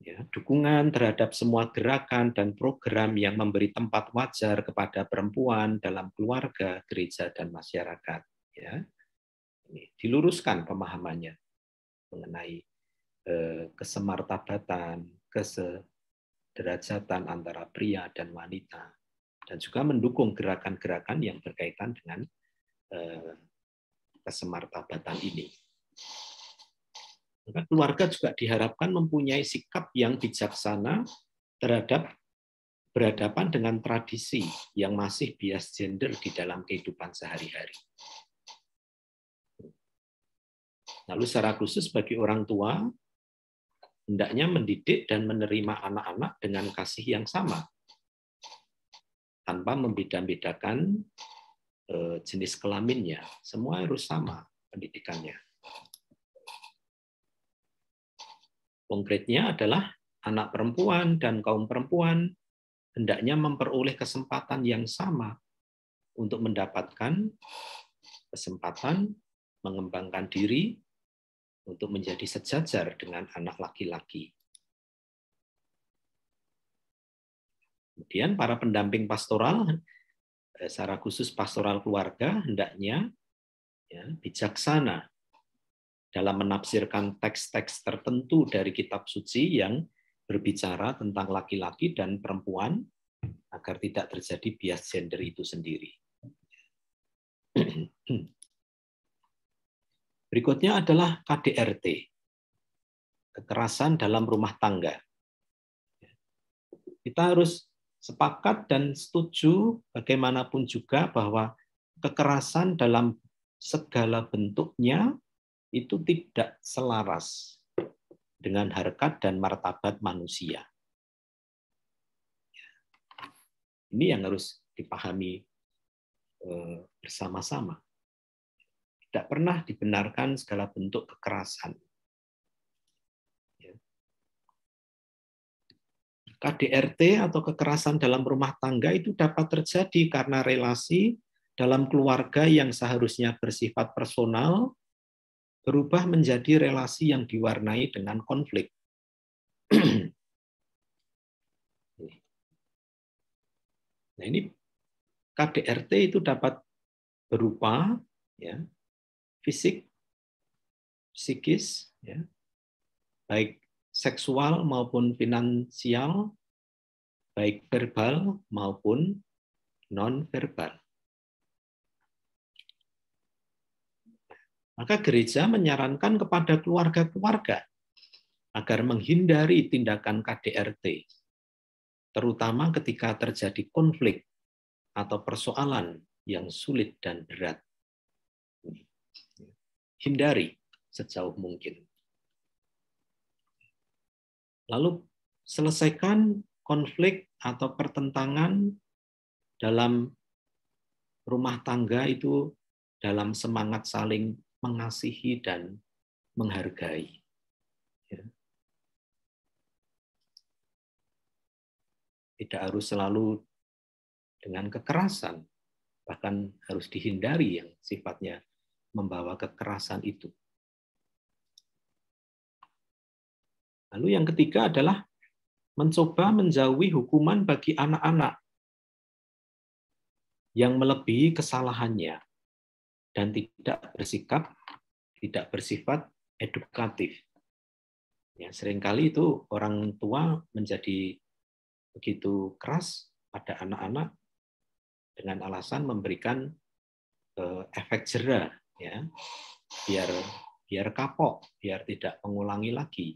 Ya, dukungan terhadap semua gerakan dan program yang memberi tempat wajar kepada perempuan dalam keluarga, gereja, dan masyarakat. Ya, ini diluruskan pemahamannya mengenai eh, kesemartabatan, kesederajatan antara pria dan wanita, dan juga mendukung gerakan-gerakan yang berkaitan dengan Eh, kesemartabatan ini. Maka keluarga juga diharapkan mempunyai sikap yang bijaksana terhadap berhadapan dengan tradisi yang masih bias gender di dalam kehidupan sehari-hari. Lalu secara khusus bagi orang tua, hendaknya mendidik dan menerima anak-anak dengan kasih yang sama, tanpa membeda-bedakan Eh, jenis kelaminnya, semua harus sama pendidikannya. Konkretnya adalah anak perempuan dan kaum perempuan hendaknya memperoleh kesempatan yang sama untuk mendapatkan kesempatan mengembangkan diri untuk menjadi sejajar dengan anak laki-laki. Kemudian para pendamping pastoral Eh, secara khusus pastoral keluarga hendaknya ya, bijaksana dalam menafsirkan teks-teks tertentu dari kitab suci yang berbicara tentang laki-laki dan perempuan agar tidak terjadi bias gender itu sendiri. Berikutnya adalah KDRT, kekerasan dalam rumah tangga. Kita harus sepakat dan setuju bagaimanapun juga bahwa kekerasan dalam segala bentuknya itu tidak selaras dengan harkat dan martabat manusia. Ini yang harus dipahami eh, bersama-sama. Tidak pernah dibenarkan segala bentuk kekerasan. KDRT atau kekerasan dalam rumah tangga itu dapat terjadi karena relasi dalam keluarga yang seharusnya bersifat personal berubah menjadi relasi yang diwarnai dengan konflik. nah ini KDRT itu dapat berupa ya, fisik, psikis, ya, baik seksual maupun finansial, baik verbal maupun non-verbal. Maka gereja menyarankan kepada keluarga-keluarga agar menghindari tindakan KDRT, terutama ketika terjadi konflik atau persoalan yang sulit dan berat. Hindari sejauh mungkin. Lalu selesaikan konflik atau pertentangan dalam rumah tangga itu dalam semangat saling mengasihi dan menghargai. Ya. Tidak harus selalu dengan kekerasan, bahkan harus dihindari yang sifatnya membawa kekerasan itu. Lalu yang ketiga adalah mencoba menjauhi hukuman bagi anak-anak yang melebihi kesalahannya dan tidak bersikap, tidak bersifat edukatif. Ya, seringkali itu orang tua menjadi begitu keras pada anak-anak dengan alasan memberikan eh, efek jera, ya, biar biar kapok, biar tidak mengulangi lagi.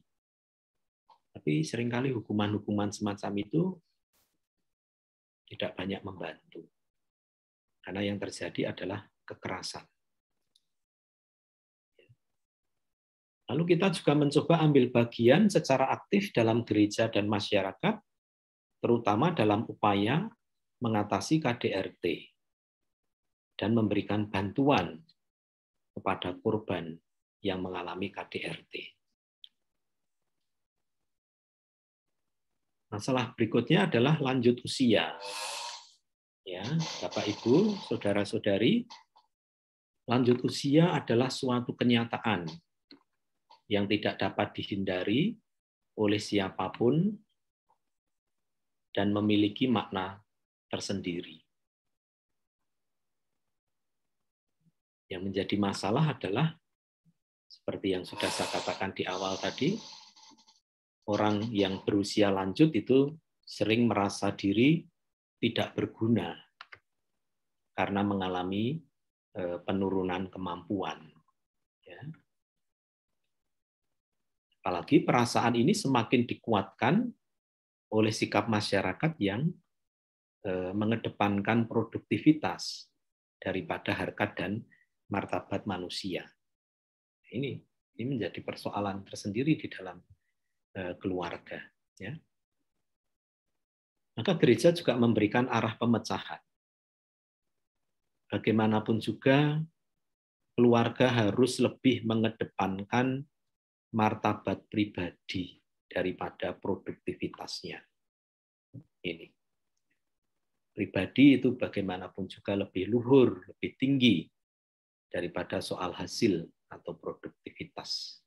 Tapi seringkali hukuman-hukuman semacam itu tidak banyak membantu. Karena yang terjadi adalah kekerasan. Lalu kita juga mencoba ambil bagian secara aktif dalam gereja dan masyarakat, terutama dalam upaya mengatasi KDRT dan memberikan bantuan kepada korban yang mengalami KDRT. Masalah berikutnya adalah lanjut usia. Ya, Bapak Ibu, saudara-saudari, lanjut usia adalah suatu kenyataan yang tidak dapat dihindari oleh siapapun dan memiliki makna tersendiri. Yang menjadi masalah adalah seperti yang sudah saya katakan di awal tadi, orang yang berusia lanjut itu sering merasa diri tidak berguna karena mengalami eh, penurunan kemampuan. Ya. Apalagi perasaan ini semakin dikuatkan oleh sikap masyarakat yang eh, mengedepankan produktivitas daripada harkat dan martabat manusia. Ini ini menjadi persoalan tersendiri di dalam Eh, keluarga. Ya. Maka gereja juga memberikan arah pemecahan. Bagaimanapun juga, keluarga harus lebih mengedepankan martabat pribadi daripada produktivitasnya. Ini. Pribadi itu bagaimanapun juga lebih luhur, lebih tinggi daripada soal hasil atau produktivitas.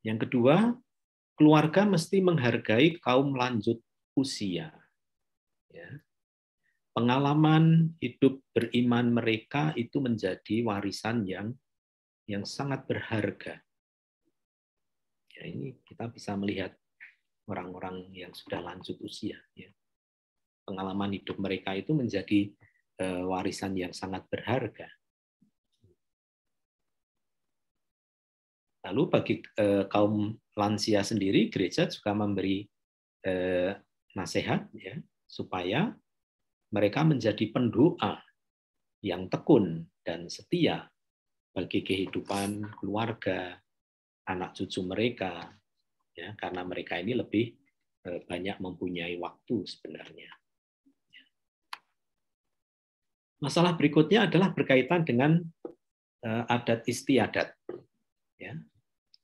Yang kedua, keluarga mesti menghargai kaum lanjut usia. Ya. Pengalaman hidup beriman mereka itu menjadi warisan yang yang sangat berharga. Ya, ini kita bisa melihat orang-orang yang sudah lanjut usia. Ya. Pengalaman hidup mereka itu menjadi eh, warisan yang sangat berharga. Lalu bagi eh, kaum lansia sendiri gereja juga memberi eh, nasihat ya supaya mereka menjadi pendoa yang tekun dan setia bagi kehidupan keluarga, anak cucu mereka, ya, karena mereka ini lebih eh, banyak mempunyai waktu sebenarnya. Masalah berikutnya adalah berkaitan dengan adat istiadat. Ya,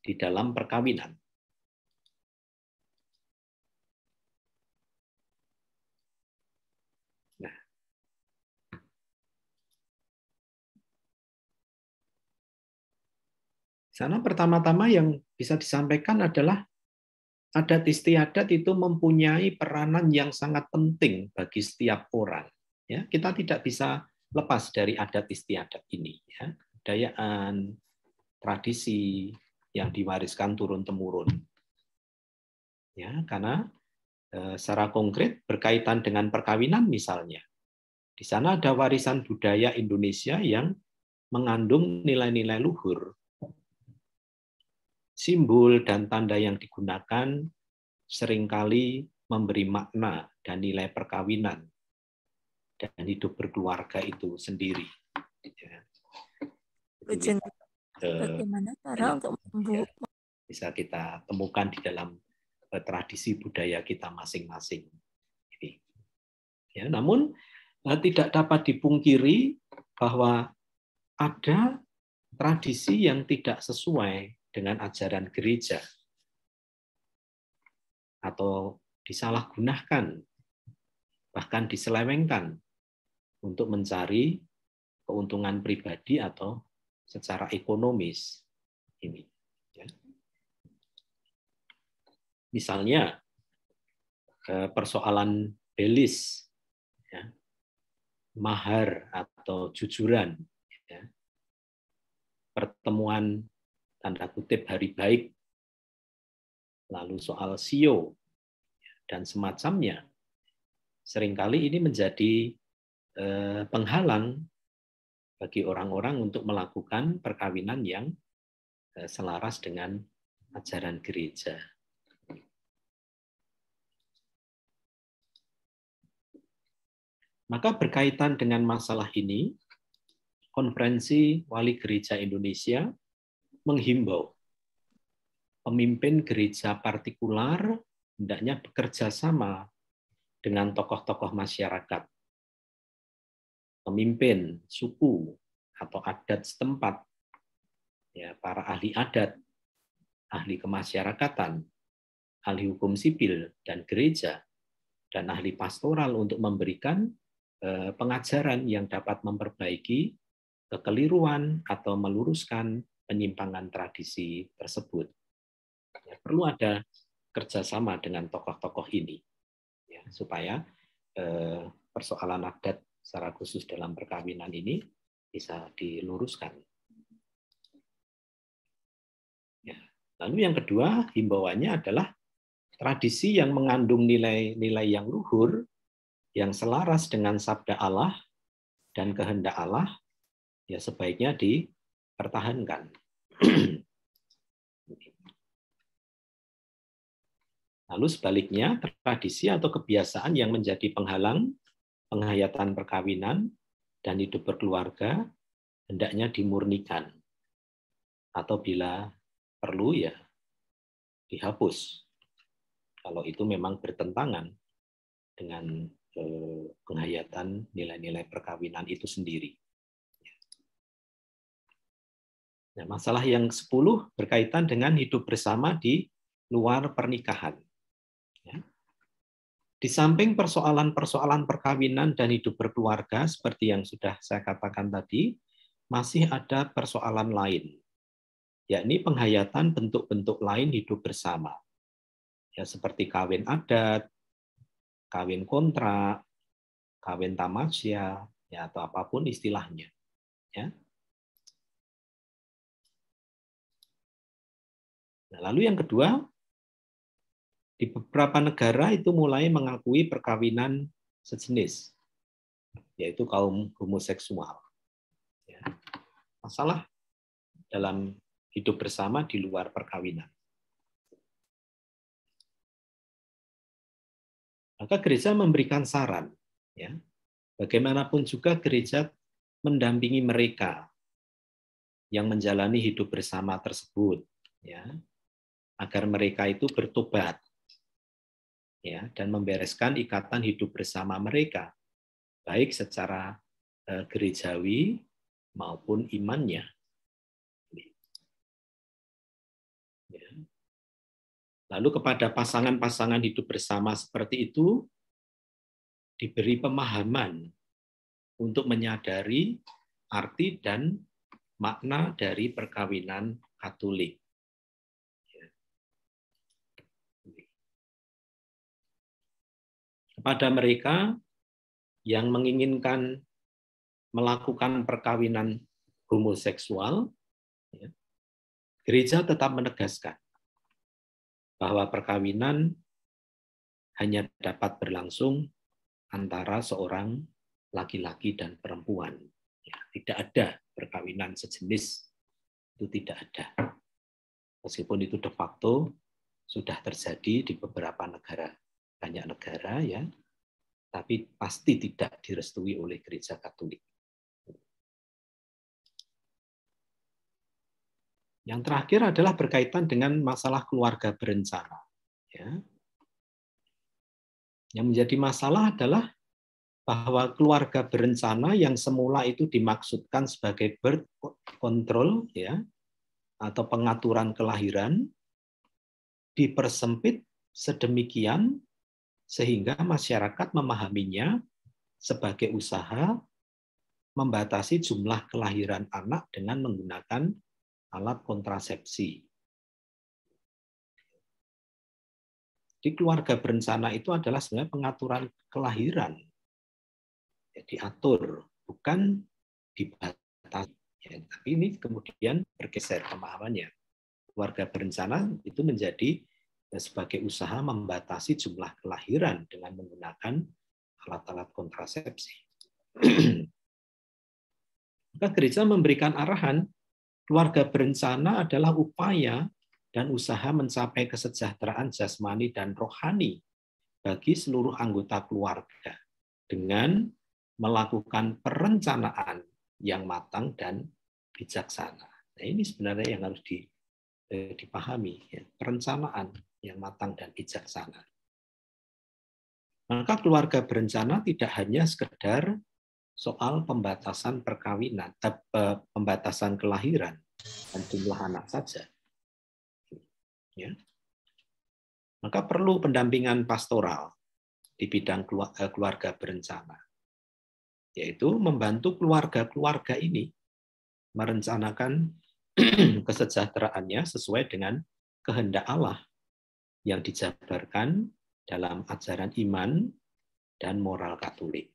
di dalam perkawinan. Nah. Sana pertama-tama yang bisa disampaikan adalah adat istiadat itu mempunyai peranan yang sangat penting bagi setiap orang. Ya, kita tidak bisa lepas dari adat istiadat ini. Ya. Dayaan, tradisi, yang diwariskan turun-temurun. Ya, karena eh, secara konkret berkaitan dengan perkawinan misalnya. Di sana ada warisan budaya Indonesia yang mengandung nilai-nilai luhur. Simbol dan tanda yang digunakan seringkali memberi makna dan nilai perkawinan dan hidup berkeluarga itu sendiri. Ya bagaimana cara untuk membuat bisa kita temukan di dalam eh, tradisi budaya kita masing-masing. Ya, namun eh, tidak dapat dipungkiri bahwa ada tradisi yang tidak sesuai dengan ajaran gereja atau disalahgunakan bahkan diselewengkan untuk mencari keuntungan pribadi atau secara ekonomis ini. Ya. Misalnya eh, persoalan belis, ya, mahar atau jujuran, ya, pertemuan tanda kutip hari baik, lalu soal sio e ya, dan semacamnya, seringkali ini menjadi eh, penghalang bagi orang-orang untuk melakukan perkawinan yang eh, selaras dengan ajaran gereja. Maka berkaitan dengan masalah ini, Konferensi Wali Gereja Indonesia menghimbau pemimpin gereja partikular hendaknya bekerja sama dengan tokoh-tokoh masyarakat pemimpin suku atau adat setempat, ya, para ahli adat, ahli kemasyarakatan, ahli hukum sipil dan gereja, dan ahli pastoral untuk memberikan eh, pengajaran yang dapat memperbaiki kekeliruan atau meluruskan penyimpangan tradisi tersebut. Ya, perlu ada kerjasama dengan tokoh-tokoh ini ya, supaya eh, persoalan adat secara khusus dalam perkawinan ini bisa diluruskan. Ya. Lalu yang kedua, himbauannya adalah tradisi yang mengandung nilai-nilai yang luhur, yang selaras dengan sabda Allah dan kehendak Allah, ya sebaiknya dipertahankan. Lalu sebaliknya, tradisi atau kebiasaan yang menjadi penghalang penghayatan perkawinan dan hidup berkeluarga hendaknya dimurnikan atau bila perlu ya dihapus kalau itu memang bertentangan dengan eh, penghayatan nilai-nilai perkawinan itu sendiri. Nah, masalah yang 10 berkaitan dengan hidup bersama di luar pernikahan. Di samping persoalan-persoalan perkawinan dan hidup berkeluarga seperti yang sudah saya katakan tadi, masih ada persoalan lain, yakni penghayatan bentuk-bentuk lain hidup bersama. Ya seperti kawin adat, kawin kontrak, kawin tamasya, ya atau apapun istilahnya. Ya. Nah, lalu yang kedua, di beberapa negara itu mulai mengakui perkawinan sejenis, yaitu kaum homoseksual. Ya. Masalah dalam hidup bersama di luar perkawinan. Maka gereja memberikan saran, ya. Bagaimanapun juga gereja mendampingi mereka yang menjalani hidup bersama tersebut, ya, agar mereka itu bertobat, ya dan membereskan ikatan hidup bersama mereka baik secara eh, gerejawi maupun imannya. Ya. Lalu kepada pasangan-pasangan hidup bersama seperti itu diberi pemahaman untuk menyadari arti dan makna dari perkawinan Katolik. kepada mereka yang menginginkan melakukan perkawinan homoseksual, ya, gereja tetap menegaskan bahwa perkawinan hanya dapat berlangsung antara seorang laki-laki dan perempuan. Ya, tidak ada perkawinan sejenis, itu tidak ada. Meskipun itu de facto sudah terjadi di beberapa negara banyak negara ya, tapi pasti tidak direstui oleh gereja Katolik. Yang terakhir adalah berkaitan dengan masalah keluarga berencana. Ya. Yang menjadi masalah adalah bahwa keluarga berencana yang semula itu dimaksudkan sebagai birth control ya atau pengaturan kelahiran dipersempit sedemikian sehingga masyarakat memahaminya sebagai usaha membatasi jumlah kelahiran anak dengan menggunakan alat kontrasepsi. Di keluarga berencana itu adalah sebenarnya pengaturan kelahiran. Ya, diatur, bukan dibatasi. Ya, tapi ini kemudian bergeser pemahamannya. Keluarga berencana itu menjadi sebagai usaha membatasi jumlah kelahiran dengan menggunakan alat-alat kontrasepsi. Maka gereja memberikan arahan keluarga berencana adalah upaya dan usaha mencapai kesejahteraan jasmani dan rohani bagi seluruh anggota keluarga dengan melakukan perencanaan yang matang dan bijaksana. Nah, ini sebenarnya yang harus eh, dipahami. Ya. Perencanaan yang matang dan bijaksana. Maka keluarga berencana tidak hanya sekedar soal pembatasan perkawinan, eh, pembatasan kelahiran dan jumlah anak saja. Ya. Maka perlu pendampingan pastoral di bidang eh, keluarga berencana, yaitu membantu keluarga-keluarga ini merencanakan kesejahteraannya sesuai dengan kehendak Allah yang dijabarkan dalam ajaran iman dan moral Katolik.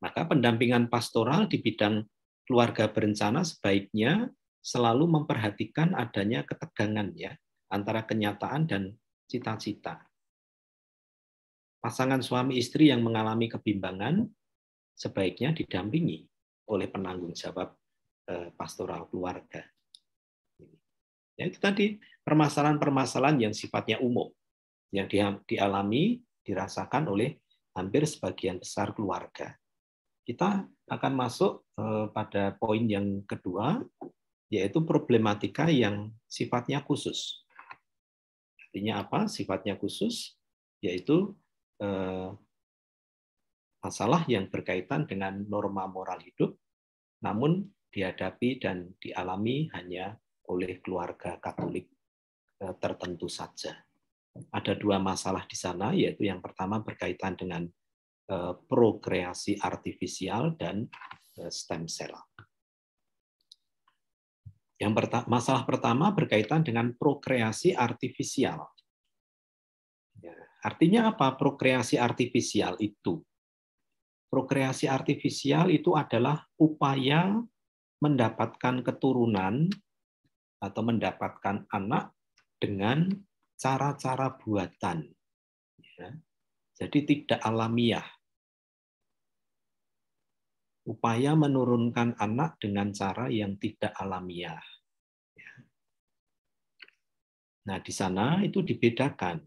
Maka pendampingan pastoral di bidang keluarga berencana sebaiknya selalu memperhatikan adanya ketegangan ya antara kenyataan dan cita-cita. Pasangan suami istri yang mengalami kebimbangan sebaiknya didampingi oleh penanggung jawab Eh, pastoral keluarga. Ya, itu tadi permasalahan-permasalahan yang sifatnya umum yang dialami, dirasakan oleh hampir sebagian besar keluarga. Kita akan masuk eh, pada poin yang kedua, yaitu problematika yang sifatnya khusus. Artinya apa? Sifatnya khusus, yaitu eh, masalah yang berkaitan dengan norma moral hidup, namun dihadapi dan dialami hanya oleh keluarga Katolik eh, tertentu saja. Ada dua masalah di sana, yaitu yang pertama berkaitan dengan eh, prokreasi artifisial dan eh, stem cell. Yang pertama, masalah pertama berkaitan dengan prokreasi artifisial. Ya, artinya apa prokreasi artifisial itu? Prokreasi artifisial itu adalah upaya mendapatkan keturunan atau mendapatkan anak dengan cara-cara buatan. Ya. Jadi tidak alamiah. Upaya menurunkan anak dengan cara yang tidak alamiah. Ya. Nah, di sana itu dibedakan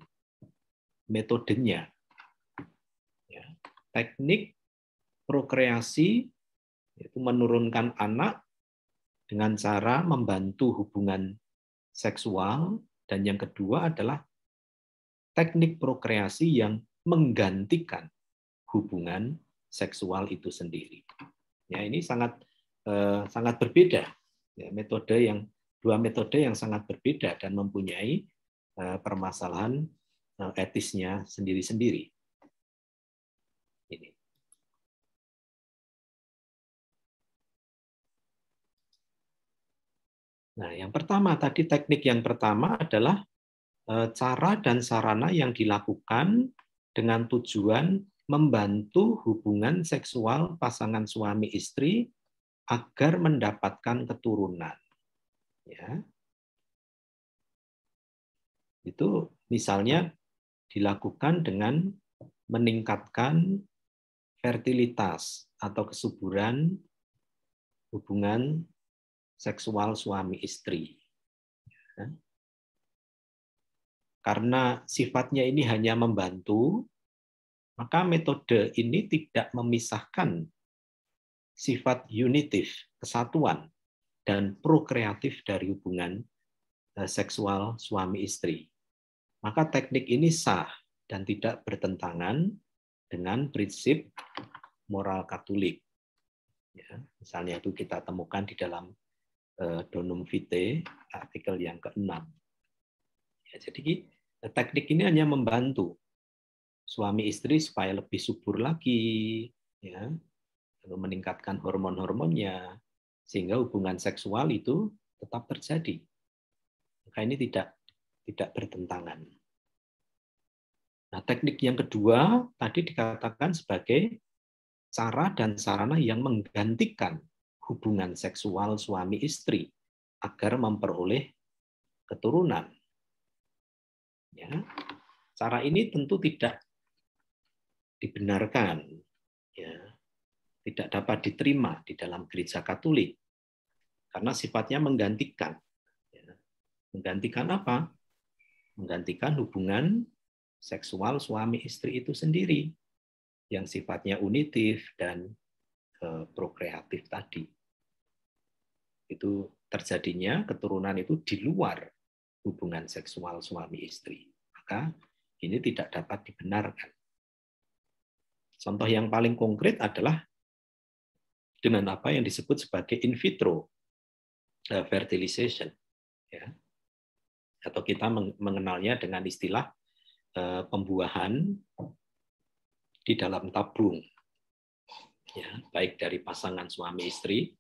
metodenya. Ya. Teknik prokreasi itu menurunkan anak dengan cara membantu hubungan seksual dan yang kedua adalah teknik prokreasi yang menggantikan hubungan seksual itu sendiri. Ya, ini sangat eh, sangat berbeda. Ya, metode yang dua metode yang sangat berbeda dan mempunyai eh, permasalahan eh, etisnya sendiri-sendiri. Nah, yang pertama tadi teknik yang pertama adalah eh, cara dan sarana yang dilakukan dengan tujuan membantu hubungan seksual pasangan suami istri agar mendapatkan keturunan. Ya. Itu misalnya dilakukan dengan meningkatkan fertilitas atau kesuburan hubungan seksual suami istri. Ya. Karena sifatnya ini hanya membantu, maka metode ini tidak memisahkan sifat unitif, kesatuan, dan prokreatif dari hubungan eh, seksual suami istri. Maka teknik ini sah dan tidak bertentangan dengan prinsip moral Katolik. Ya, misalnya itu kita temukan di dalam Eh, Donum Vitae, artikel yang ke-6. Ya, jadi eh, teknik ini hanya membantu suami istri supaya lebih subur lagi, ya, meningkatkan hormon-hormonnya, sehingga hubungan seksual itu tetap terjadi. Maka ini tidak tidak bertentangan. Nah, teknik yang kedua tadi dikatakan sebagai cara dan sarana yang menggantikan hubungan seksual suami istri agar memperoleh keturunan. Ya. Cara ini tentu tidak dibenarkan, ya. tidak dapat diterima di dalam gereja Katolik karena sifatnya menggantikan. Ya. Menggantikan apa? Menggantikan hubungan seksual suami istri itu sendiri yang sifatnya unitif dan eh, prokreatif tadi itu terjadinya keturunan itu di luar hubungan seksual suami istri. Maka ini tidak dapat dibenarkan. Contoh yang paling konkret adalah dengan apa yang disebut sebagai in vitro eh, fertilization, ya. atau kita mengenalnya dengan istilah eh, pembuahan di dalam tabung, ya, baik dari pasangan suami istri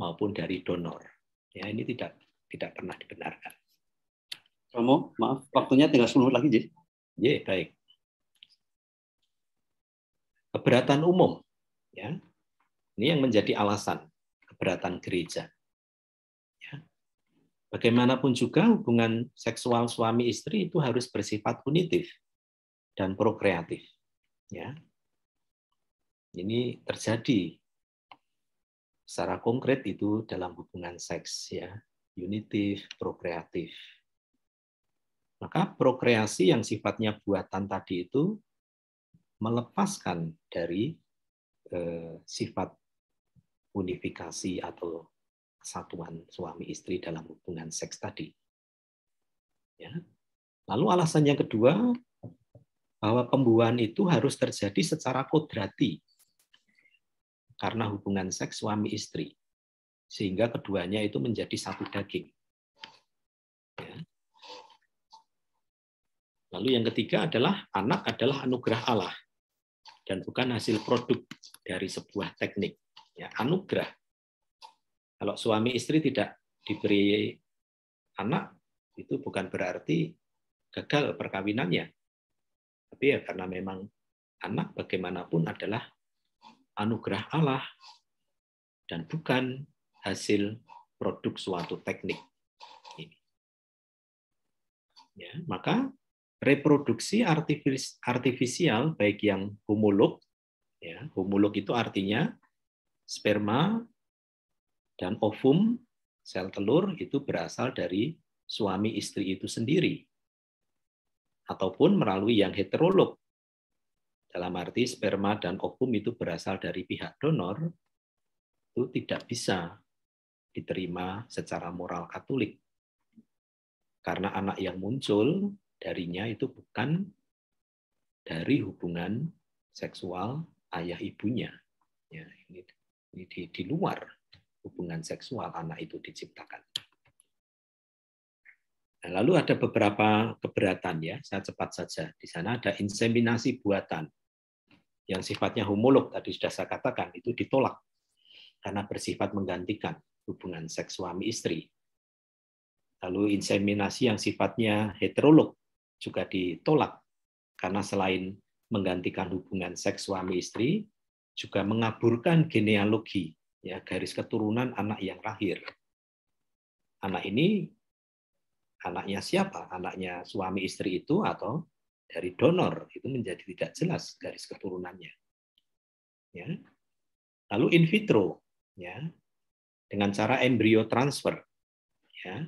maupun dari donor. Ya, ini tidak tidak pernah dibenarkan. Romo, maaf, waktunya tinggal 10 lagi, Jis. Ya, baik. Keberatan umum, ya. Ini yang menjadi alasan keberatan gereja. Ya. Bagaimanapun juga hubungan seksual suami istri itu harus bersifat punitif dan prokreatif. Ya. Ini terjadi secara konkret itu dalam hubungan seks ya unitif prokreatif maka prokreasi yang sifatnya buatan tadi itu melepaskan dari eh, sifat unifikasi atau kesatuan suami istri dalam hubungan seks tadi ya lalu alasan yang kedua bahwa pembuahan itu harus terjadi secara kodrati karena hubungan seks suami istri. Sehingga keduanya itu menjadi satu daging. Ya. Lalu yang ketiga adalah anak adalah anugerah Allah dan bukan hasil produk dari sebuah teknik. Ya, anugerah. Kalau suami istri tidak diberi anak, itu bukan berarti gagal perkawinannya. Tapi ya karena memang anak bagaimanapun adalah anugerah Allah dan bukan hasil produk suatu teknik. Ya, maka reproduksi artifisial baik yang homolog, ya, homolog itu artinya sperma dan ovum sel telur itu berasal dari suami istri itu sendiri ataupun melalui yang heterolog dalam arti sperma dan ovum itu berasal dari pihak donor, itu tidak bisa diterima secara moral Katolik. Karena anak yang muncul darinya itu bukan dari hubungan seksual ayah ibunya. Ya, ini ini di, di luar hubungan seksual anak itu diciptakan. Nah, lalu ada beberapa keberatan ya, saya cepat saja. Di sana ada inseminasi buatan yang sifatnya homolog tadi sudah saya katakan itu ditolak karena bersifat menggantikan hubungan seks suami istri. Lalu inseminasi yang sifatnya heterolog juga ditolak karena selain menggantikan hubungan seks suami istri juga mengaburkan genealogi ya garis keturunan anak yang lahir. Anak ini anaknya siapa? Anaknya suami istri itu atau dari donor itu menjadi tidak jelas garis keturunannya. Ya. Lalu in vitro, ya, dengan cara embrio transfer, ya,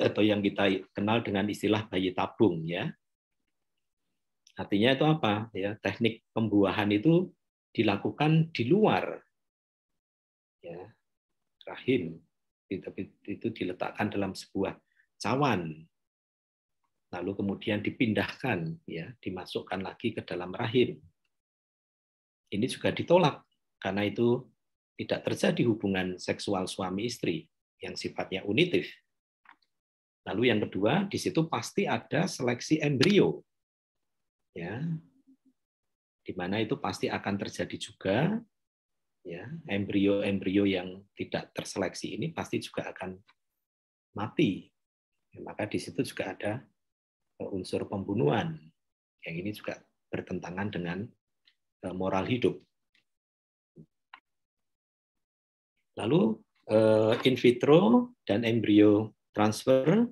atau yang kita kenal dengan istilah bayi tabung, ya. Artinya itu apa? Ya, teknik pembuahan itu dilakukan di luar, ya, rahim, tapi itu diletakkan dalam sebuah cawan, lalu kemudian dipindahkan ya dimasukkan lagi ke dalam rahim ini juga ditolak karena itu tidak terjadi hubungan seksual suami istri yang sifatnya unitif. Lalu yang kedua, di situ pasti ada seleksi embrio. Ya. Di mana itu pasti akan terjadi juga ya, embrio-embrio yang tidak terseleksi ini pasti juga akan mati. Ya, maka di situ juga ada unsur pembunuhan yang ini juga bertentangan dengan eh, moral hidup. Lalu eh, in vitro dan embrio transfer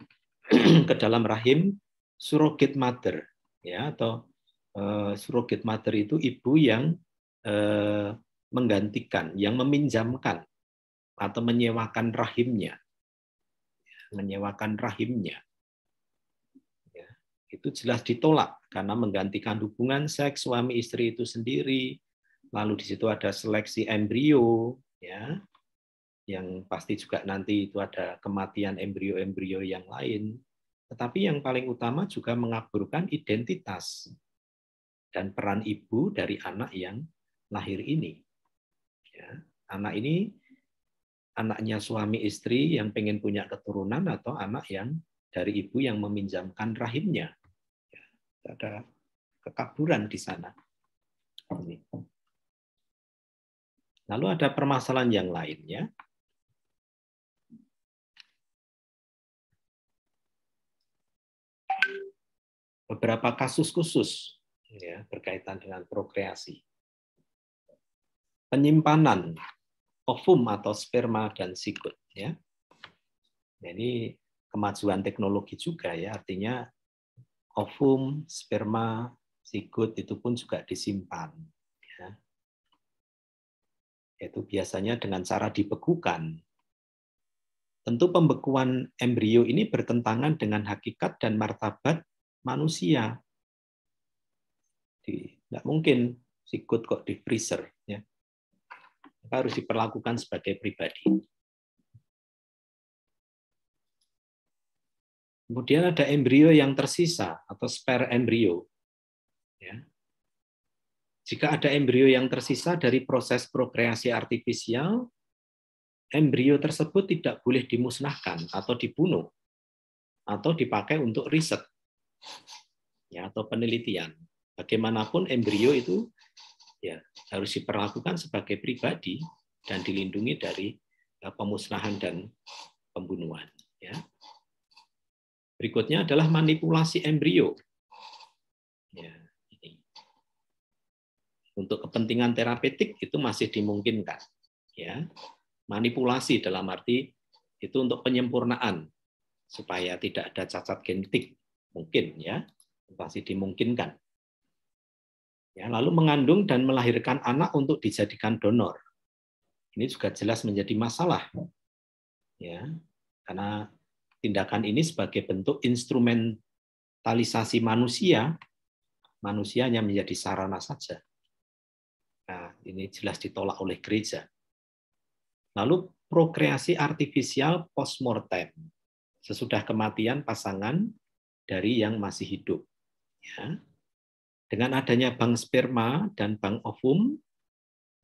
ke dalam rahim surrogate mother ya atau surrogat eh, surrogate mother itu ibu yang menggantikan yang meminjamkan atau menyewakan rahimnya menyewakan rahimnya itu jelas ditolak karena menggantikan hubungan seks suami istri itu sendiri. Lalu di situ ada seleksi embrio, ya, yang pasti juga nanti itu ada kematian embrio-embrio yang lain. Tetapi yang paling utama juga mengaburkan identitas dan peran ibu dari anak yang lahir ini. Ya, anak ini anaknya suami istri yang pengen punya keturunan atau anak yang dari ibu yang meminjamkan rahimnya ada kekaburan di sana. Lalu ada permasalahan yang lainnya. Beberapa kasus khusus ya, berkaitan dengan prokreasi. Penyimpanan ovum atau sperma dan sikut. Ya. Jadi nah, kemajuan teknologi juga ya, artinya ovum, sperma, zigot itu pun juga disimpan. Ya. Itu biasanya dengan cara dibekukan. Tentu pembekuan embrio ini bertentangan dengan hakikat dan martabat manusia. Tidak mungkin sikut kok di freezer. Ya. harus diperlakukan sebagai pribadi. Kemudian ada embrio yang tersisa atau spare embrio. Ya. Jika ada embrio yang tersisa dari proses prokreasi artifisial, embrio tersebut tidak boleh dimusnahkan atau dibunuh atau dipakai untuk riset ya atau penelitian. Bagaimanapun embrio itu ya harus diperlakukan sebagai pribadi dan dilindungi dari eh, pemusnahan dan pembunuhan ya. Berikutnya adalah manipulasi embrio. Ya, untuk kepentingan terapeutik itu masih dimungkinkan. Ya, manipulasi dalam arti itu untuk penyempurnaan supaya tidak ada cacat genetik mungkin ya masih dimungkinkan. Ya, lalu mengandung dan melahirkan anak untuk dijadikan donor. Ini juga jelas menjadi masalah. Ya, karena tindakan ini sebagai bentuk instrumentalisasi manusia, manusianya menjadi sarana saja. Nah, ini jelas ditolak oleh gereja. Lalu prokreasi artifisial postmortem, sesudah kematian pasangan dari yang masih hidup. Ya. Dengan adanya bank sperma dan bank ovum,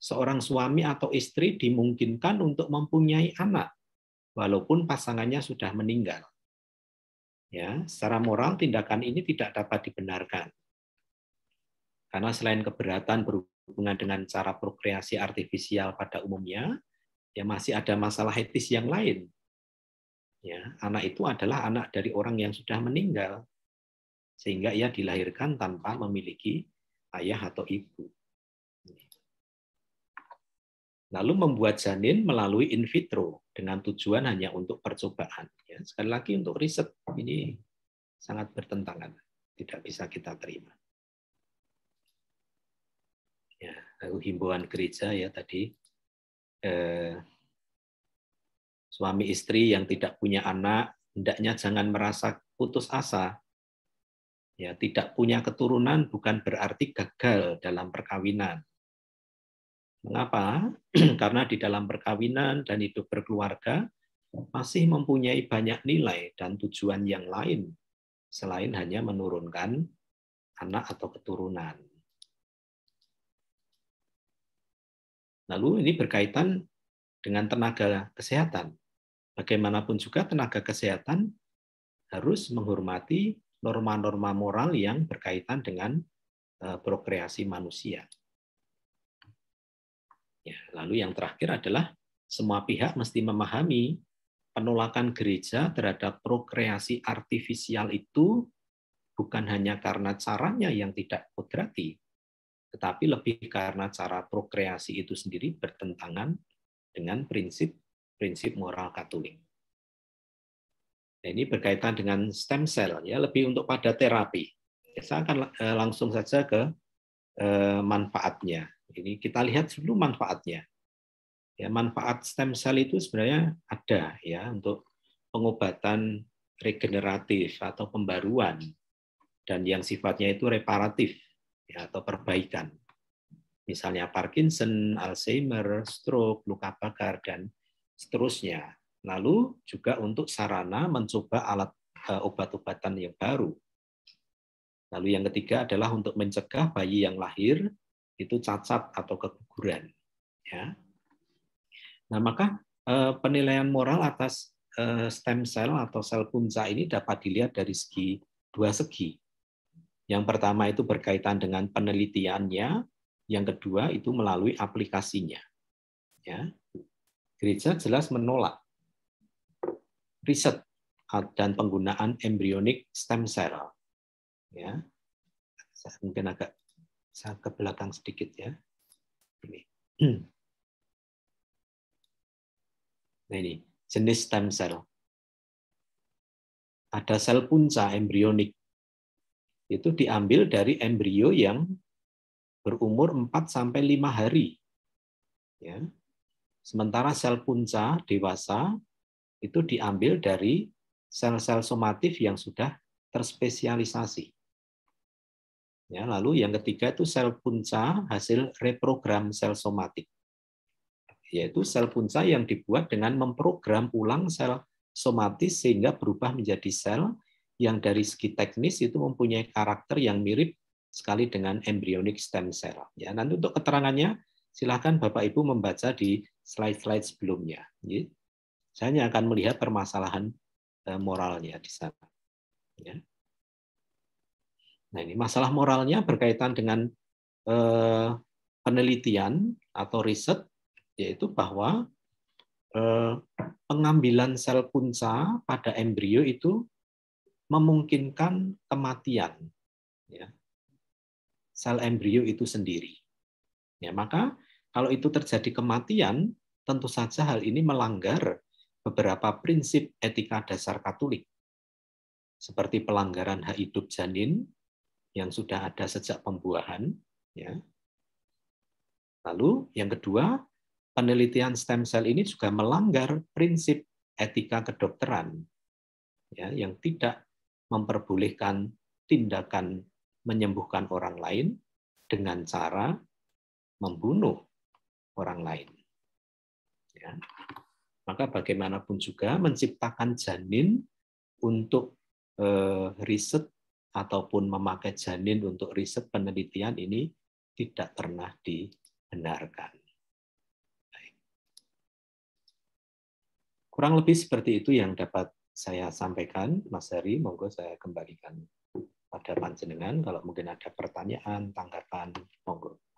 seorang suami atau istri dimungkinkan untuk mempunyai anak walaupun pasangannya sudah meninggal. Ya, secara moral tindakan ini tidak dapat dibenarkan. Karena selain keberatan berhubungan dengan cara prokreasi artifisial pada umumnya, ya masih ada masalah etis yang lain. Ya, anak itu adalah anak dari orang yang sudah meninggal sehingga ia dilahirkan tanpa memiliki ayah atau ibu. Lalu membuat janin melalui in vitro dengan tujuan hanya untuk percobaan. Ya. sekali lagi untuk riset ini sangat bertentangan, tidak bisa kita terima. Ya, lalu himbauan gereja ya tadi eh, suami istri yang tidak punya anak hendaknya jangan merasa putus asa ya tidak punya keturunan bukan berarti gagal dalam perkawinan Mengapa? Karena di dalam perkawinan dan hidup berkeluarga masih mempunyai banyak nilai dan tujuan yang lain selain hanya menurunkan anak atau keturunan. Lalu ini berkaitan dengan tenaga kesehatan. Bagaimanapun juga tenaga kesehatan harus menghormati norma-norma moral yang berkaitan dengan prokreasi eh, manusia. Ya, lalu yang terakhir adalah semua pihak mesti memahami penolakan gereja terhadap prokreasi artifisial itu bukan hanya karena caranya yang tidak kodrati, tetapi lebih karena cara prokreasi itu sendiri bertentangan dengan prinsip-prinsip moral Katolik. Nah, ini berkaitan dengan stem cell ya, lebih untuk pada terapi. Saya akan eh, langsung saja ke eh, manfaatnya. Ini kita lihat dulu manfaatnya. Ya, manfaat stem cell itu sebenarnya ada ya untuk pengobatan regeneratif atau pembaruan dan yang sifatnya itu reparatif ya, atau perbaikan. Misalnya Parkinson, Alzheimer, stroke, luka bakar dan seterusnya. Lalu juga untuk sarana mencoba alat eh, obat-obatan yang baru. Lalu yang ketiga adalah untuk mencegah bayi yang lahir itu cacat atau keguguran. Ya. Nah maka eh, penilaian moral atas eh, stem cell atau sel punca ini dapat dilihat dari segi dua segi. Yang pertama itu berkaitan dengan penelitiannya, yang kedua itu melalui aplikasinya. Ya. Gereja jelas menolak riset dan penggunaan embryonic stem cell. Ya. Saya mungkin agak saya ke belakang sedikit ya. Ini. Hmm. Nah ini jenis stem cell. Ada sel punca embrionik. Itu diambil dari embrio yang berumur 4 sampai 5 hari. Ya. Sementara sel punca dewasa itu diambil dari sel-sel somatif yang sudah terspesialisasi. Ya, lalu yang ketiga itu sel punca hasil reprogram sel somatik. Yaitu sel punca yang dibuat dengan memprogram ulang sel somatis sehingga berubah menjadi sel yang dari segi teknis itu mempunyai karakter yang mirip sekali dengan embryonic stem cell. Ya, nanti untuk keterangannya silahkan Bapak Ibu membaca di slide-slide sebelumnya. Saya hanya akan melihat permasalahan eh, moralnya di sana. Ya. Nah ini masalah moralnya berkaitan dengan eh, penelitian atau riset, yaitu bahwa eh, pengambilan sel punca pada embrio itu memungkinkan kematian ya, sel embrio itu sendiri. Ya, maka kalau itu terjadi kematian, tentu saja hal ini melanggar beberapa prinsip etika dasar Katolik, seperti pelanggaran hak hidup janin, yang sudah ada sejak pembuahan. Ya. Lalu yang kedua, penelitian stem cell ini juga melanggar prinsip etika kedokteran ya, yang tidak memperbolehkan tindakan menyembuhkan orang lain dengan cara membunuh orang lain. Ya. Maka bagaimanapun juga menciptakan janin untuk eh, riset ataupun memakai janin untuk riset penelitian ini tidak pernah dibenarkan. Kurang lebih seperti itu yang dapat saya sampaikan, Mas Hari. Monggo saya kembalikan pada panjenengan. Kalau mungkin ada pertanyaan, tanggapan, monggo.